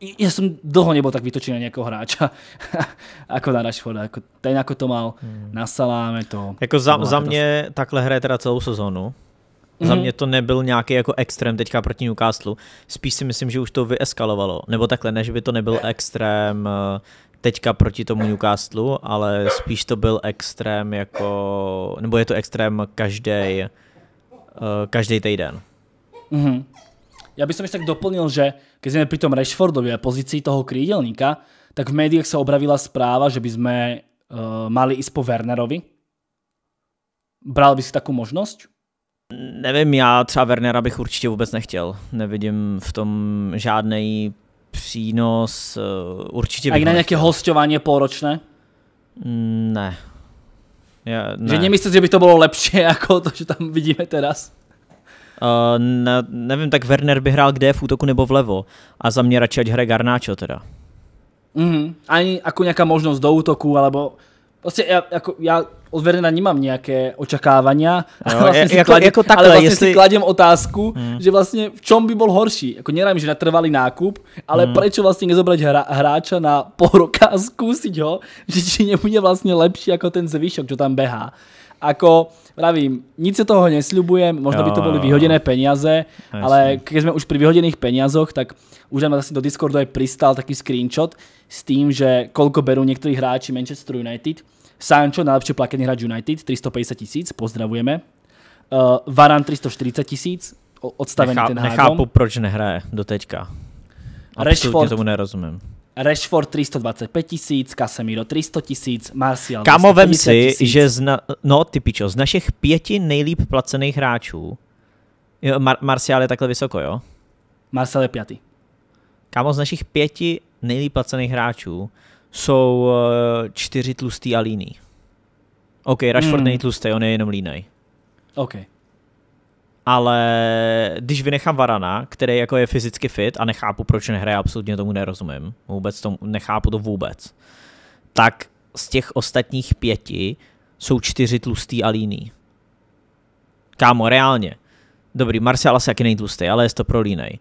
Ja som dlho nebol tak vytočený na nejakého hráča, ako na Rashforda. Jako ten, ako to mal hmm. na saláme, to... Jako za, za mě takhle hraje teda celou sezonu. Mm-hmm. Za mhm. mě to nebyl nějaký jako extrém teďka proti Newcastle. Spíš si myslím, že už to vyeskalovalo. Nebo takhle, než by to nebyl extrém eh, teďka proti tomu Newcastle, ale spíš to byl extrém jako, nebo je to extrém každý eh, každý týden. Mm-hmm. Já bych se ještě tak doplnil, že když jsme při tom Rashfordově a pozici toho krídelníka, tak v médiích se obravila správa, že by jsme uh, mali ísť po Wernerovi. Bral by si takú možnosť? Nevím, já třeba Wernera bych určitě vůbec nechtěl. Nevidím v tom žádný přínos. Eh, určitě bych A na nějaké hostování poročné? Mm, ne. Já, ne. Že nemyslíš, že by to bylo lepší, jako to, že tam vidíme teraz? Uh, ne, nevím, tak Werner by hrál kde, v útoku nebo vlevo. A za mě radši ať hraje Garnáčo teda. Mm, -hmm. Ani jako nějaká možnost do útoku, alebo Prostě já, jako, já od Vernera nemám nějaké očekávání. jo, vlastně jako, kladím, jako takhle, ale vlastně jestli... si kladím otázku, hmm. že vlastně v čom by byl horší. Jako nerám, že natrvalý nákup, ale hmm. proč vlastně nezobrať hra, hráča na pol roka a zkusit ho, že či nebude vlastně lepší jako ten zvyšok, co tam běhá ako pravím, nic se toho nesľubujem, možno jo, by to byly vyhodené peniaze, jasný. ale když jsme už pri vyhodených peniazoch, tak už nám asi do Discordu aj pristal taký screenshot s tým, že koľko berú niektorí hráči Manchester United. Sancho, najlepší plakený hráč United, 350 tisíc, pozdravujeme. Uh, Varan 340 tisíc, odstavený Nechá, ten hágom. Nechápu, proč nehraje do teďka. Absolutně Rashford, tomu nerozumím. Rashford 325 tisíc, Casemiro 300 tisíc, Martial Kamo, vem si, 000. že na, no typičo, z našich pěti nejlíp placených hráčů, Mar- Martial je takhle vysoko, jo? Martial je pětý. Kamo, z našich pěti nejlíp placených hráčů jsou eh, čtyři tlustý a líný. OK, Rashford hmm. není tlustý, on je jenom línej. OK ale když vynechám Varana, který jako je fyzicky fit a nechápu, proč nehraje, absolutně tomu nerozumím, vůbec tomu, nechápu to vůbec, tak z těch ostatních pěti jsou čtyři tlustý a líný. Kámo, reálně. Dobrý, Marcial asi jaký nejtlustý, ale je to pro línej.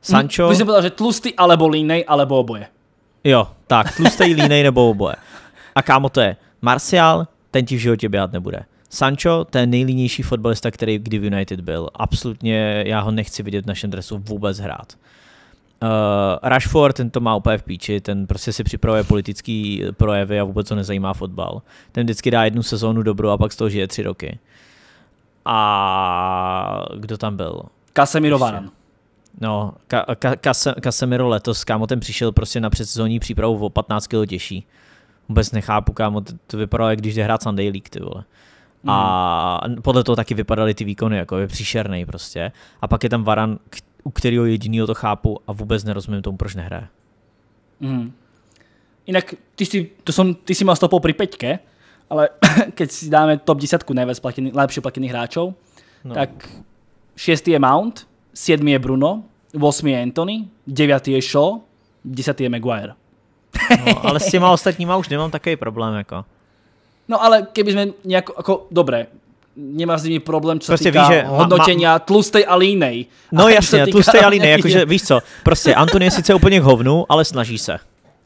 Sancho... Bych hm, byl, že tlustý alebo línej, alebo oboje. Jo, tak, tlustý, línej nebo oboje. A kámo to je, Marcial, ten ti v životě běhat nebude. Sancho, ten nejlínější fotbalista, který kdy v United byl. Absolutně já ho nechci vidět v našem dresu vůbec hrát. Uh, Rashford, ten to má úplně v píči, ten prostě si připravuje politický eh, projevy a vůbec ho nezajímá fotbal. Ten vždycky dá jednu sezónu dobrou a pak z toho žije tři roky. A kdo tam byl? Casemiro Varan. No, ka, ka, Kase, Casemiro letos, kámo, ten přišel prostě na předsezónní přípravu o 15 kg těžší. Vůbec nechápu, kámo, to, to vypadalo, jak když jde hrát Sunday League, ty vole. Uh, a hmm. podle toho taky vypadaly ty výkony, jako je příšerný prostě. A pak je tam Varan, u kterého jediného to chápu a vůbec nerozumím tomu, proč nehraje. Mm. Jinak, ty, ty, to som, ty si mal stopou pri peťke, ale keď si dáme top 10 najviac platený, lepšie platených hráčov, no. tak 6 je Mount, 7 je Bruno, 8 je Anthony, 9 je Shaw, 10 je Maguire. No, ale s těma ostatníma už nemám takový problém, jako. No ale keby sme nejak, ako, dobre, nemá s nimi problém, čo prostě týka víš, že hodnotenia ma, ma... tlustej a línej. No a jasně, tlustej a línej, akože, víš co, prostě Anton je sice úplně k hovnu, ale snaží se.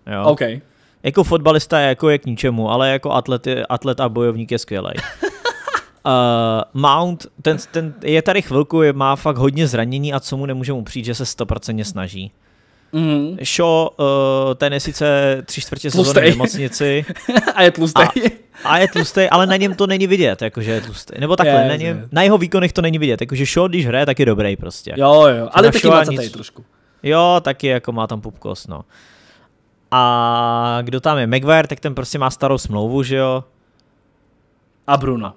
Jo. Okay. Jako fotbalista je jako je k ničemu, ale jako atlet, je, atlet a bojovník je skvělý. Uh, eh, Mount, ten, ten je tady chvilku, je, má fakt hodně zranění a co mu nemůže mu přijít, že se stoprocentně snaží. Mm. Šo, uh, ten je sice tři čtvrtě sezóny v nemocnici. a je tlustý. A, a je tlustý, ale na něm to není vidět, jakože je tlustý. Nebo takhle, je, na, něm, je. na jeho výkonech to není vidět. Jakože Šo, když hraje, tak je dobrý prostě. Jo, jo, ale taky má nic... trošku. Jo, taky jako má tam pupkos, no. A kdo tam je? Maguire, tak ten prostě má starou smlouvu, že jo? A Bruno.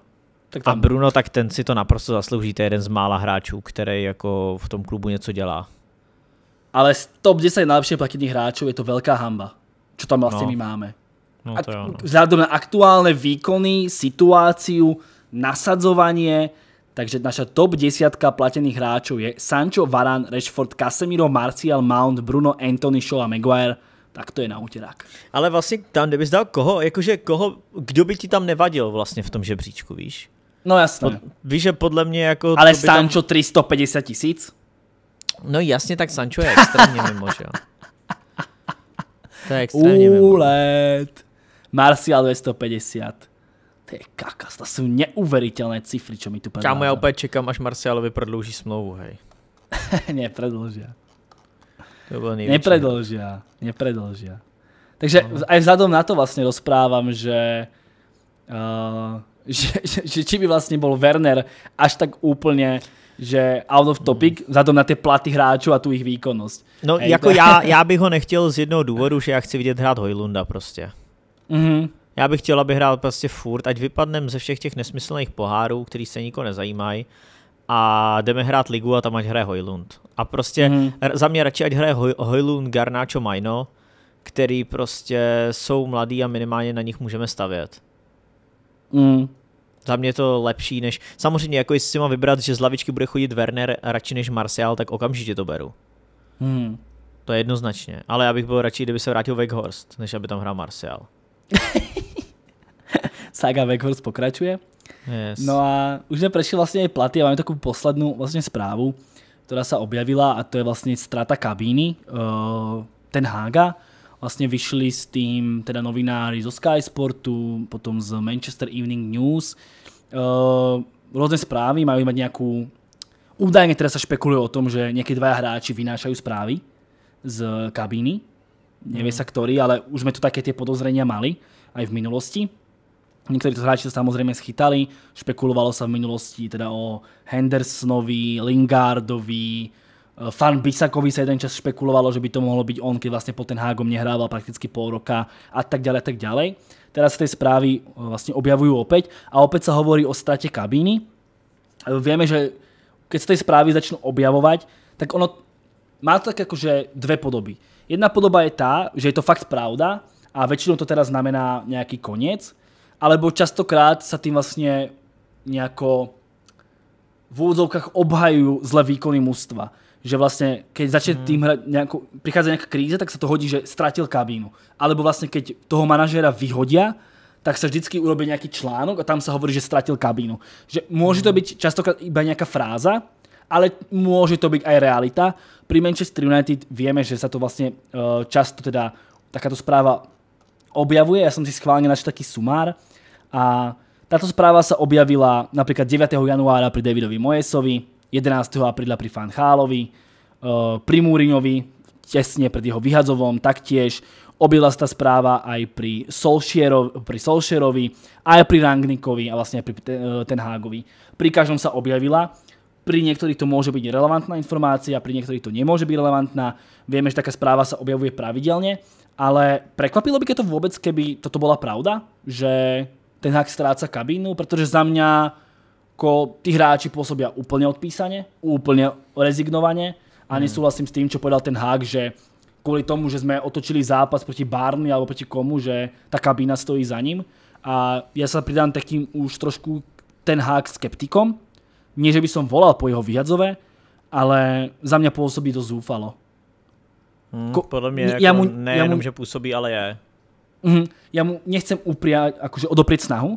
Tak tam. A Bruno, tak ten si to naprosto zaslouží, to je jeden z mála hráčů, který jako v tom klubu něco dělá ale z top 10 najlepšie platených hráčov je to veľká hamba, čo tam vlastne no. my máme. No, to Vzhľadom na aktuálne výkony, situáciu, nasadzovanie, takže naša top 10 platených hráčov je Sancho, Varan, Rashford, Casemiro, Martial, Mount, Bruno, Anthony, Shaw a Maguire. Tak to je na útěrák. Ale vlastně tam, bys dal koho, jakože koho, kdo by ti tam nevadil vlastně v tom žebříčku, víš? No jasné. Pod, víš, že podle mě jako... Ale Sancho tam... 350 tisíc? No jasně, tak Sancho je extrémně mimo, že jo. To je extrémně mimo. Úlet. Marcial 250. To je kakas, to jsou neuveritelné cifry, čo mi tu padá. Kámo, já opět čekám, až Marcialovi prodlouží smlouvu, hej. nepredlžia. To bylo největší. Nepredlžia, nepredlžia. Takže no. aj vzhledem na to vlastně rozprávám, že, uh, že, že, že či by vlastně bol Werner až tak úplně že out of topic, vzhledem na ty platy hráčů a tu jejich výkonnost. No Ej, jako to... já, já bych ho nechtěl z jednoho důvodu, že já chci vidět hrát Hojlunda prostě. Mm-hmm. Já bych chtěl, aby hrál prostě furt, ať vypadnem ze všech těch nesmyslných pohárů, který se nikoho nezajímají a jdeme hrát ligu a tam ať hraje Hojlund. A prostě mm-hmm. za mě radši ať hraje Hoj, Hojlund, Garnáčo, Majno, který prostě jsou mladí a minimálně na nich můžeme stavět. Mm za mě to lepší než, samozřejmě jako jestli si mám vybrat, že z lavičky bude chodit Werner radši než Martial, tak okamžitě to beru. Hmm. To je jednoznačně, ale já bych byl radši, kdyby se vrátil Weghorst, než aby tam hrál Martial. Saga Weghorst pokračuje. Yes. No a už jsme prešli vlastně i platy a máme takovou poslednou vlastně správu, která se objavila a to je vlastně strata kabíny. Uh, ten Haga Vlastně vyšli s tým teda novinári zo Sky Sportu, potom z Manchester Evening News. Uh, eh, rôzne správy majú mať nejakú... Údajne teraz sa špekuluje o tom, že nejaké dvaja hráči vynášajú správy z kabíny. Nevie mhm. sa ktorý, ale už sme tu také tie podozrenia mali aj v minulosti. Niektorí to hráči sa samozrejme schytali, špekulovalo sa v minulosti teda o Hendersonovi, Lingardovi, Eh, fan Bisakovi sa jeden čas špekulovalo, že by to mohlo byť on, keď vlastne pod ten Hágom nehrával prakticky pol roka a tak ďalej eh, vlastně a tak ďalej. Teraz sa tej správy vlastne objavujú opäť a opäť sa hovorí o strate kabíny. Eh, Vieme, že keď sa tej správy začnú objavovať, tak ono má to tak akože dve podoby. Jedna podoba je tá, že je to fakt pravda a väčšinou to teraz znamená nejaký koniec, alebo častokrát sa tým vlastne nejako v úvodzovkách obhajujú zlé výkony mužstva že vlastne, keď začne mm. tým hrať nejakú, prichádza nejaká kríze, tak sa to hodí, že strátil kabínu. Alebo vlastne, keď toho manažéra vyhodia, tak sa vždycky urobí nejaký článok a tam sa hovorí, že strátil kabínu. Že môže to mhm. byť častokrát iba nejaká fráza, ale môže to byť aj realita. Pri Manchester United vieme, že sa to vlastne eh, často teda takáto správa objavuje. Ja som si schválne načal taký sumár a táto správa sa objavila napríklad 9. januára pri Davidovi Mojesovi, 11. apríla pri Fanchálovi, eh, pri Múriňovi, tesne pred jeho vyhadzovom taktiež, objela sa tá správa aj pri, Solskierov, aj pri Rangnikovi a vlastne aj pri eh, Tenhágovi. Pri každom sa objavila, pri niektorých to môže byť relevantná informácia, pri niektorých to nemôže byť relevantná. Vieme, že taká správa sa objavuje pravidelne, ale prekvapilo by keď to vôbec, keby toto bola pravda, že ten hák stráca kabínu, pretože za mňa ako tí hráči pôsobia úplne odpísane, úplne rezignovane a hmm. nesúhlasím s tým, čo povedal ten Hák, že kvôli tomu, že sme otočili zápas proti Barney alebo proti komu, že tá kabína stojí za ním. A ja sa pridám takým už trošku ten Hák skeptikom. Nie, že by som volal po jeho vyhadzové, ale za mňa pôsobí to zúfalo. Podľa hmm, Ko, podle jako mu, nejenom, já mu, že pôsobí, ale je. Mm, já mu nechcem upriať, akože odoprieť snahu,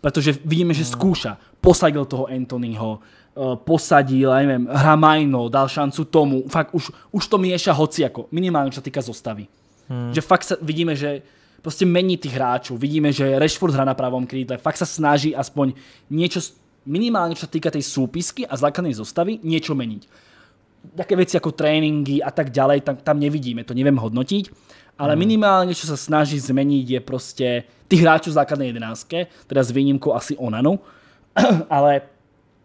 Pretože vidíme, že skúša. No. Posadil toho Anthonyho, eh, posadil, nevím neviem, Majno, dal šancu tomu. Fakt už, už to mieša hociako. Minimálne, čo sa týka zostavy. Hmm. Že fakt sa, vidíme, že proste mení tých hráčov. Vidíme, že Rashford hra na pravom krídle. Fakt sa snaží aspoň niečo, minimálne čo sa týka tej súpisky a základnej zostavy, niečo meniť. Také veci ako tréningy a tak ďalej, tam, tam nevidíme, to neviem hodnotiť ale mm. minimálně, čo sa snaží zmeniť, je prostě tých hráčů v základné jedenáctke, teda s výnimkou asi Onanu, ale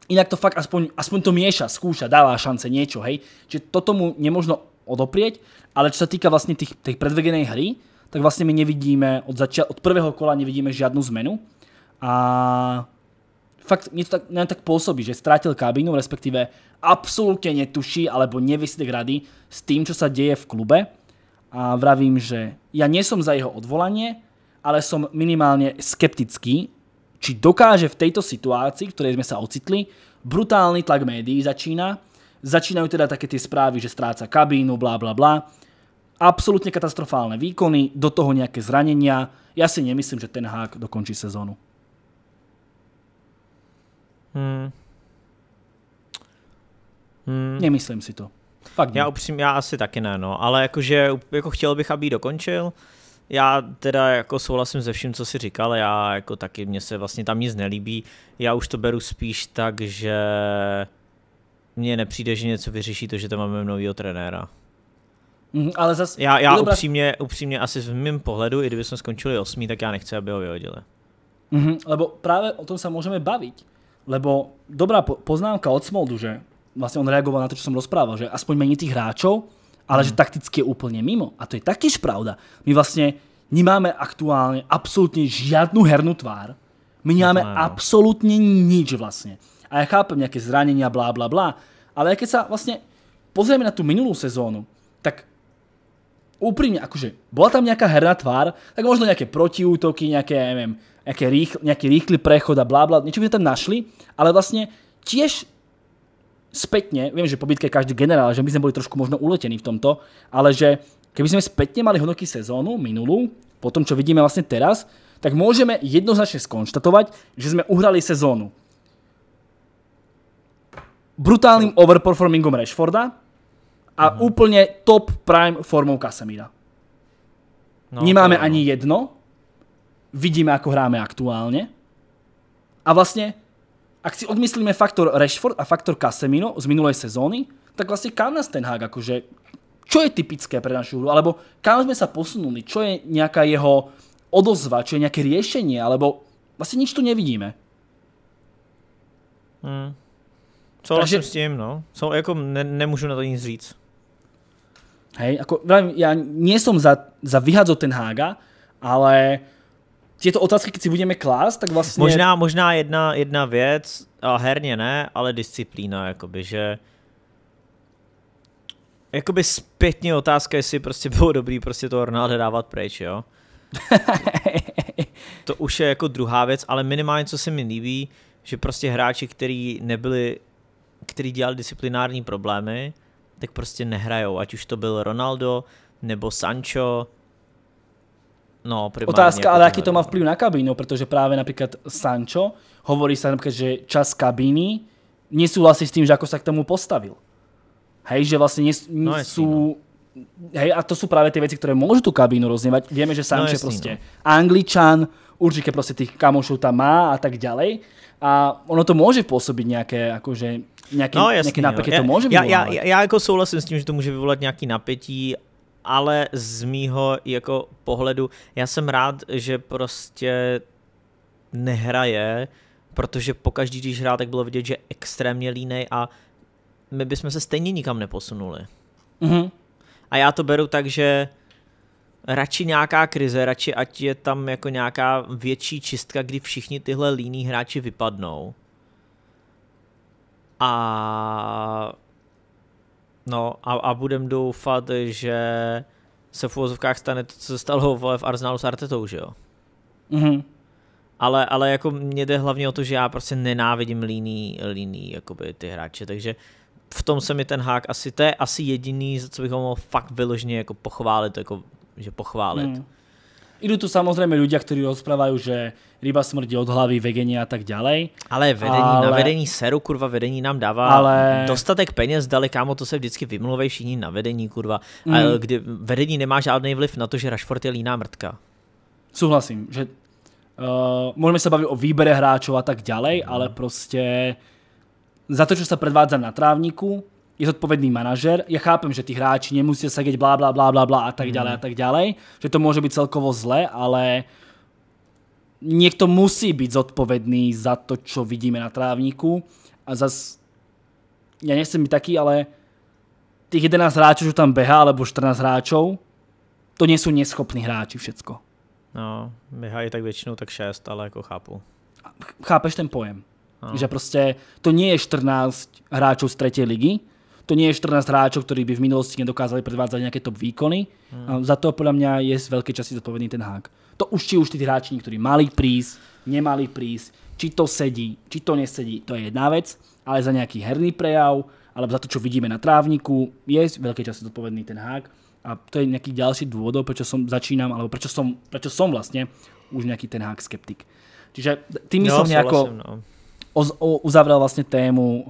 inak to fakt aspoň, aspoň to mieša, skúša, dáva šance niečo, hej. Čiže toto mu nemožno odoprieť, ale čo sa týka vlastne tých, tej predvegenej hry, tak vlastne my nevidíme, od, zača- od prvého kola nevidíme žiadnu zmenu. A fakt mě to tak, mě tak působí, že ztratil kabinu, respektive absolutně netuší alebo nevysí rady s tým, čo sa deje v klube a vravím, že ja nie som za jeho odvolanie, ale som minimálne skeptický, či dokáže v tejto situácii, ktorej sme sa ocitli, brutálny tlak médií začína, začínajú teda také tie správy, že stráca kabínu, blá blá blá, Absolutne katastrofálne výkony, do toho nejaké zranenia, ja si nemyslím, že ten hák dokončí sezónu. Hmm. Hmm. Nemyslím si to. Fakt já upřím, já asi taky ne, no, ale jakože jako chtěl bych, aby dokončil. Já teda jako souhlasím se vším, co si říkal, já jako taky, mně se vlastně tam nic nelíbí. Já už to beru spíš tak, že mně nepřijde, že něco vyřeší to, že tam máme nového trenéra. Mhm, ale zas... Já, já upřímně, upřímně, asi v mém pohledu, i kdyby jsme skončili osmý, tak já nechci, aby ho vyhodili. Mm-hmm, lebo právě o tom se můžeme bavit. Lebo dobrá poznámka od Smoldu, že vlastne on reagoval na to, čo som rozprával, že aspoň mení tých hráčov, ale mm. že takticky je úplne mimo. A to je taktiež pravda. My vlastne nemáme aktuálne absolútne žiadnu hernú tvár. My nemáme no, absolútne nič vlastne. A ja chápem nejaké zranenia, blá, blá, blá. Ale keď sa vlastne pozrieme na tú minulú sezónu, tak úprimne, akože bola tam nejaká herná tvár, tak možno nejaké protiútoky, nejaké, ja neviem, nejaké nejaký rýchly prechod a blá, blá, niečo by tam našli, ale vlastne tiež spätne, viem, že po bitke je každý generál, že my sme boli trošku možno uletení v tomto, ale že keby sme spätne mali hodnoky sezónu, minulú, po tom, čo vidíme vlastne teraz, tak môžeme jednoznačne skonštatovať, že sme uhrali sezónu. Brutálnym overperformingom Rashforda a mhm. úplne top prime formou Kasemira. Nemáme no, ani jedno, vidíme, ako hráme aktuálne a vlastne ak si odmyslíme faktor Rashford a faktor Casemiro z minulej sezóny, tak vlastne kam nás ten hák akože, čo je typické pre našu hru, alebo kam sme sa posunuli, čo je nejaká jeho odozva, čo je nejaké riešenie, alebo vlastne nič tu nevidíme. Co hmm. vlastne s tím, no. Jsou, ako nemôžu nemůžu na to nic říct. Hej, ako, ja nie som za, za ten Hága, ale tyto otázky, když si budeme klást, tak vlastně... Možná, možná jedna, jedna věc, a herně ne, ale disciplína, jakoby, že jakoby zpětně otázka, jestli prostě bylo dobrý prostě to Ronaldo dávat pryč, jo? to už je jako druhá věc, ale minimálně, co se mi líbí, že prostě hráči, kteří nebyli, kteří dělali disciplinární problémy, tak prostě nehrajou, ať už to byl Ronaldo, nebo Sancho, No, Otázka, ale aký to má vplyv na kabínu, protože právě například Sancho, hovorí sa například, že čas kabíny nesúhlasí s tím, že ako sa k tomu postavil. Hej, že vlastně nes, no, jasný, No. Hej, a to sú práve tie veci, ktoré môžu tu kabínu roznievať. Vieme, že no, Sancho no, jasný, proste no. angličan, určite proste tých kamošov tam má a tak ďalej. A ono to může působit nějaké, jakože, nějaký, no, jasný, nějaké no. napětí, no. to může vyvolat. Já, já, já, já jako souhlasím s tím, že to může vyvolat nějaký napětí ale z mýho jako pohledu, já jsem rád, že prostě nehraje, protože pokaždý, když hrá, tak bylo vidět, že extrémně línej a my bychom se stejně nikam neposunuli. Mm-hmm. A já to beru tak, že radši nějaká krize, radši ať je tam jako nějaká větší čistka, kdy všichni tyhle líní hráči vypadnou. A No a, a budem doufat, že se v uvozovkách stane to, co se stalo vole, v Arsenalu s Artetou, že jo? Mhm. Ale, ale jako mě jde hlavně o to, že já prostě nenávidím líný, líný jakoby ty hráče, takže v tom se mi ten hák asi, to je asi jediný, co bych ho mohl fakt vyložně jako pochválit, jako, že pochválit. Hmm. Idú tu samozrejme ľudia, ktorí rozprávajú, že ryba smrdí od hlavy, vegenie a tak ďalej. Ale vedení, ale... na vedení seru, kurva, vedení nám dává ale... dostatek peněz, dali kámo, to se vždycky vymluvej všichni na vedení, kurva. Mm. A kdy vedení nemá žádný vliv na to, že Rashford je líná mrtka. Souhlasím, že uh, eh, môžeme sa baviť o výbere hráčov a tak ďalej, mm. ale prostě za to, čo sa predvádza na trávniku, je zodpovedný manažer. Ja chápem, že tí hráči nemusia sa keď blá, blá, blá, blá, a tak ďalej a hmm. tak ďalej, že to môže byť celkovo zle, ale niekto musí byť zodpovedný za to, čo vidíme na trávniku a zas ja nechcem byť taký, ale tých 11 hráčov, čo tam behá, alebo 14 hráčov, to nie sú neschopní hráči všetko. No, behá je tak väčšinou tak 6, ale ako chápu. Chápeš ten pojem? No. Že proste to nie je 14 hráčov z tretej ligy, to nie je 14 hráčov, ktorí by v minulosti nedokázali predvádzať nejaké top výkony. Hmm. Za to podľa mňa je z veľkej časti zodpovedný ten hák. To už či už tí hráči, ktorí mali prísť, nemali prísť, či to sedí, či to nesedí, to je jedna vec, ale za nejaký herný prejav, alebo za to, čo vidíme na trávniku, je z veľkej časti zodpovedný ten hák. A to je nejaký ďalší dôvod, prečo som začínam, alebo prečo som, prečo som vlastne už nejaký ten hák skeptik. Čiže tým no, som nejako no. uzavrel vlastne tému uh,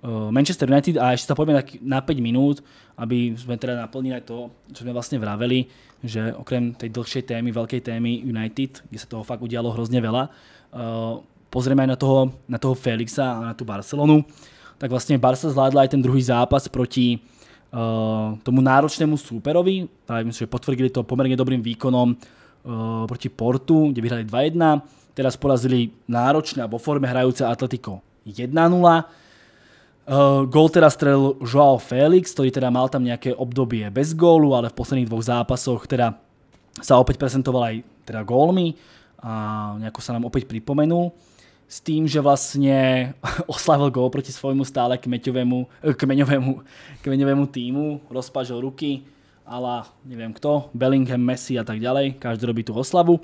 Eh, Manchester United a ešte sa poďme na, na 5 minút, aby sme teda naplnili to, čo sme vlastne vraveli, že okrem tej dlhšej témy, veľkej témy United, kde sa toho fakt udialo hrozne veľa, uh, eh, pozrieme aj na toho, na toho Felixa a na tú Barcelonu, tak vlastne Barca zvládla aj ten druhý zápas proti uh, tomu náročnému súperovi, ale myslím, že potvrdili to pomerne dobrým výkonom uh, proti Portu, kde vyhrali 2-1, teraz porazili náročne a vo forme hrajúce Atletico 1-0, Uh, gól teda strelil Joao Felix, ktorý teda mal tam nejaké obdobie bez gólu, ale v posledných dvoch zápasoch teda sa opäť prezentoval aj teda gólmi a nejako sa nám opäť pripomenul s tým, že vlastne oslavil gól proti svojmu stále kmeťovému, eh, kmeňovému, kmeňovému týmu, rozpažil ruky, ale neviem kto, Bellingham, Messi a tak ďalej, každý robí tú oslavu.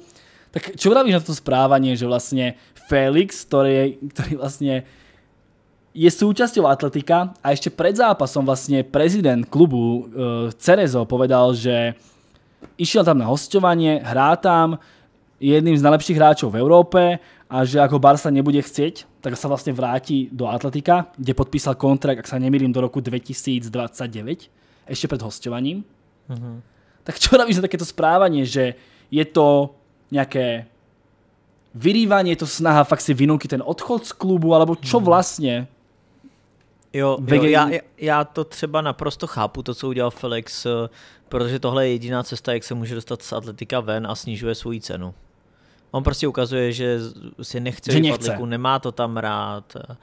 Tak čo vravíš na to správanie, že vlastne Felix, ktorý, ktorý vlastne je súčasťou atletika a ešte pred zápasom vlastne prezident klubu uh, Cerezo povedal, že išiel tam na hostovanie, hrá tam, je jedným z najlepších hráčov v Európe a že ako Barca nebude chcieť, tak sa vlastne vráti do Atletika, kde podpísal kontrakt, ak sa nemýlim, do roku 2029, ešte pred hostovaním. Mm -hmm. Tak čo robíš na takéto správanie, že je to nejaké vyrývanie, je to snaha fakt si vynúky ten odchod z klubu, alebo čo mm vlastne Jo, jo já, já to třeba naprosto chápu, to, co udělal Felix, eh, protože tohle je jediná cesta, jak se může dostat z atletika ven a snižuje svou cenu. On prostě ukazuje, že si nechce že nechce. Atletiku, nemá to tam rád eh,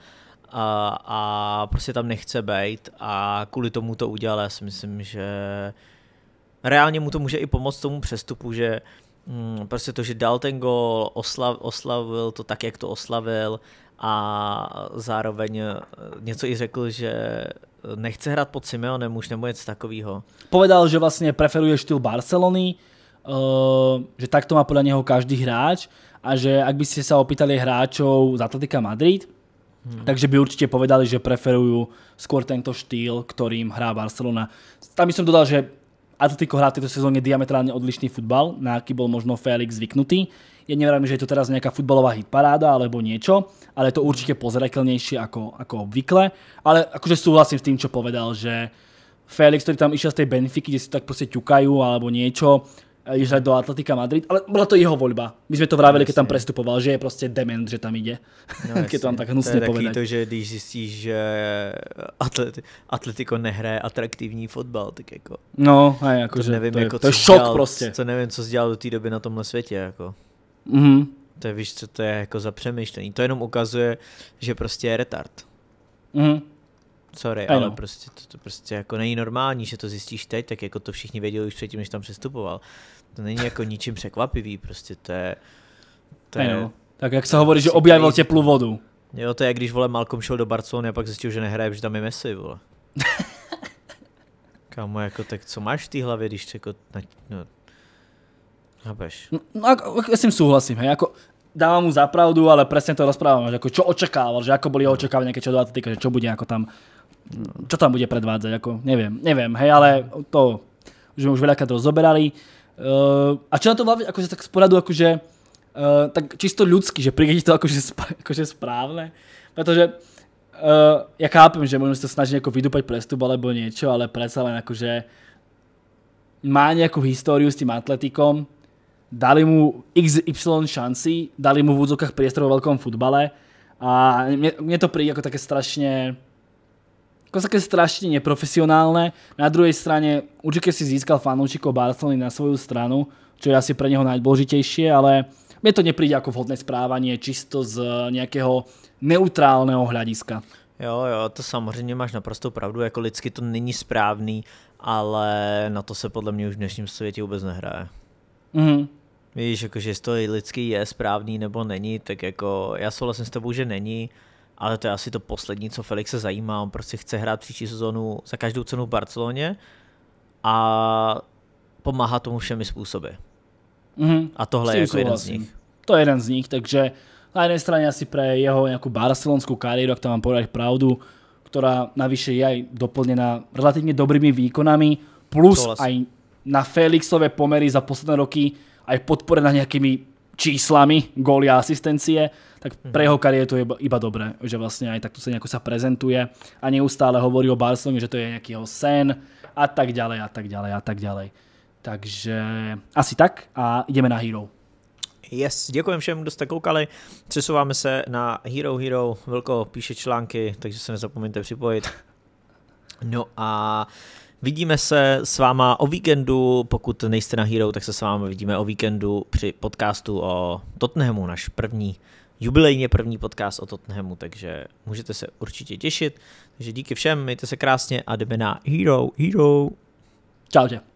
a, a prostě tam nechce být a kvůli tomu to udělal. Já si myslím, že reálně mu to může i pomoct tomu přestupu, že Mm, prostě to, že dal ten gol oslav, oslavil to tak, jak to oslavil a zároveň eh, něco i řekl, že eh, nechce hrát pod Simeonem už nebo něco takového. Povedal, že vlastně preferuje štýl Barcelony, Uh, že to má podle něho každý hráč a že ak by ste sa opýtali hráčov z Atletika Madrid, hmm. takže by určitě povedali, že preferujú skôr tento štýl, ktorým hrá Barcelona. Tam by som dodal, že Atletico hrá v tejto sezóne diametrálne odlišný futbal, na aký bol možno Felix zvyknutý. Ja neviem, že je to teraz nejaká futbalová hitparáda alebo niečo, ale je to určite pozrekelnejšie ako, ako obvykle. Ale akože súhlasím s tým, čo povedal, že Felix, ktorý tam išiel z tej Benfiky, kde si tak proste ťukajú alebo niečo, išla eh, do Atletika Madrid, ale bola to jeho voľba. My sme to vraveli, keď tam prestupoval, že je prostě dement, že tam ide. No, keď to tam tak hnusne to je povedať. to, že když zjistíš, že atleti Atletico nehraje atraktivní fotbal, tak jako... No, a jako, to, že nevím, to je, jako, to je šok dělal, prostě. To nevím, co jsi dělal do té doby na tomhle světě, jako. Mm -hmm. To je, víš, co to je jako za přemýšlení. To jenom ukazuje, že prostě je retard. Mm -hmm sorry, ano. ale prostě to, to prostě jako není normální, že to zjistíš teď, tak jako to všichni věděli už předtím, než tam přestupoval. To není jako ničím překvapivý, prostě to je... To je Tak jak se hovorí, že prostě objavil teplou vodu. Jo, to je když vole Malcolm šel do Barcelony a pak zjistil, že nehraje, že tam je Messi, vole. Kámo, jako tak co máš v té hlavě, když jako... No, Chápeš? No, no jako, jako, já s tým hej, jako dávám mu zapravdu, ale přesně to rozprávám, že jako čo očekával, že jako byli jeho očekávání, keď čo týka, že čo bude jako tam, no. čo tam bude predvádzať, jako nevím, nevím. hej, ale to už sme už veľakrát rozoberali. Uh, a čo na to baví, akože tak z poradu, akože, uh, eh, tak čisto ľudský, že príde to akože, sp akože správne, pretože uh, eh, ja chápem, že možno sa snaží nejako vydúpať prestup alebo niečo, ale predsa len akože má nejakú históriu s tým atletikom, dali mu XY šanci, dali mu v údzokách priestor vo veľkom futbale a mne, mne to príde ako také strašne Ako také strašne neprofesionálne. Na druhej strane určite si získal fanúšikov Barcelony na svoju stranu, čo je asi pre neho najdôležitejšie, ale mne to nepríde ako vhodné správanie, čisto z nejakého neutrálneho hľadiska. Jo, jo, to samozřejmě máš naprosto pravdu, jako lidsky to není správný, ale na to se podle mě už v dnešním světě vůbec nehraje. Mhm. Víš, jakože jestli to lidský je správný nebo není, tak jako já souhlasím s tebou, že není, ale to je asi to poslední, co Felixe zajímá. On prostě chce hrát příští sezonu za každou cenu v Barceloně a pomáhá tomu všemi způsoby. Mm-hmm. A tohle je jako jeden z nich. To je jeden z nich, takže na jedné straně asi pre jeho nějakou Barcelonskou kariéru, ak tam mám povedať pravdu, která navyše je aj doplněna relativně dobrými výkonami, plus Solas. aj na Felixové pomery za posledné roky aj podporená nějakými číslami, góly a asistencie tak pre jeho kariéru to je iba dobré, že vlastne aj takto sa nejako sa prezentuje a neustále hovorí o Barcelone, že to je nejaký jeho sen a tak ďalej a tak ďalej a tak ďalej. Takže asi tak a jdeme na Hero. Yes, děkujem všem, kdo jste koukali. Přesouváme se na Hero Hero. Velko píše články, takže se nezapomeňte připojit. No a Vidíme se s váma o víkendu, pokud nejste na Hero, tak se s váma vidíme o víkendu při podcastu o Tottenhamu, náš první jubilejně první podcast o Tottenhamu, takže můžete se určitě těšit. Takže díky všem, mějte se krásně a jdeme na Hero, Hero. Čau, čau.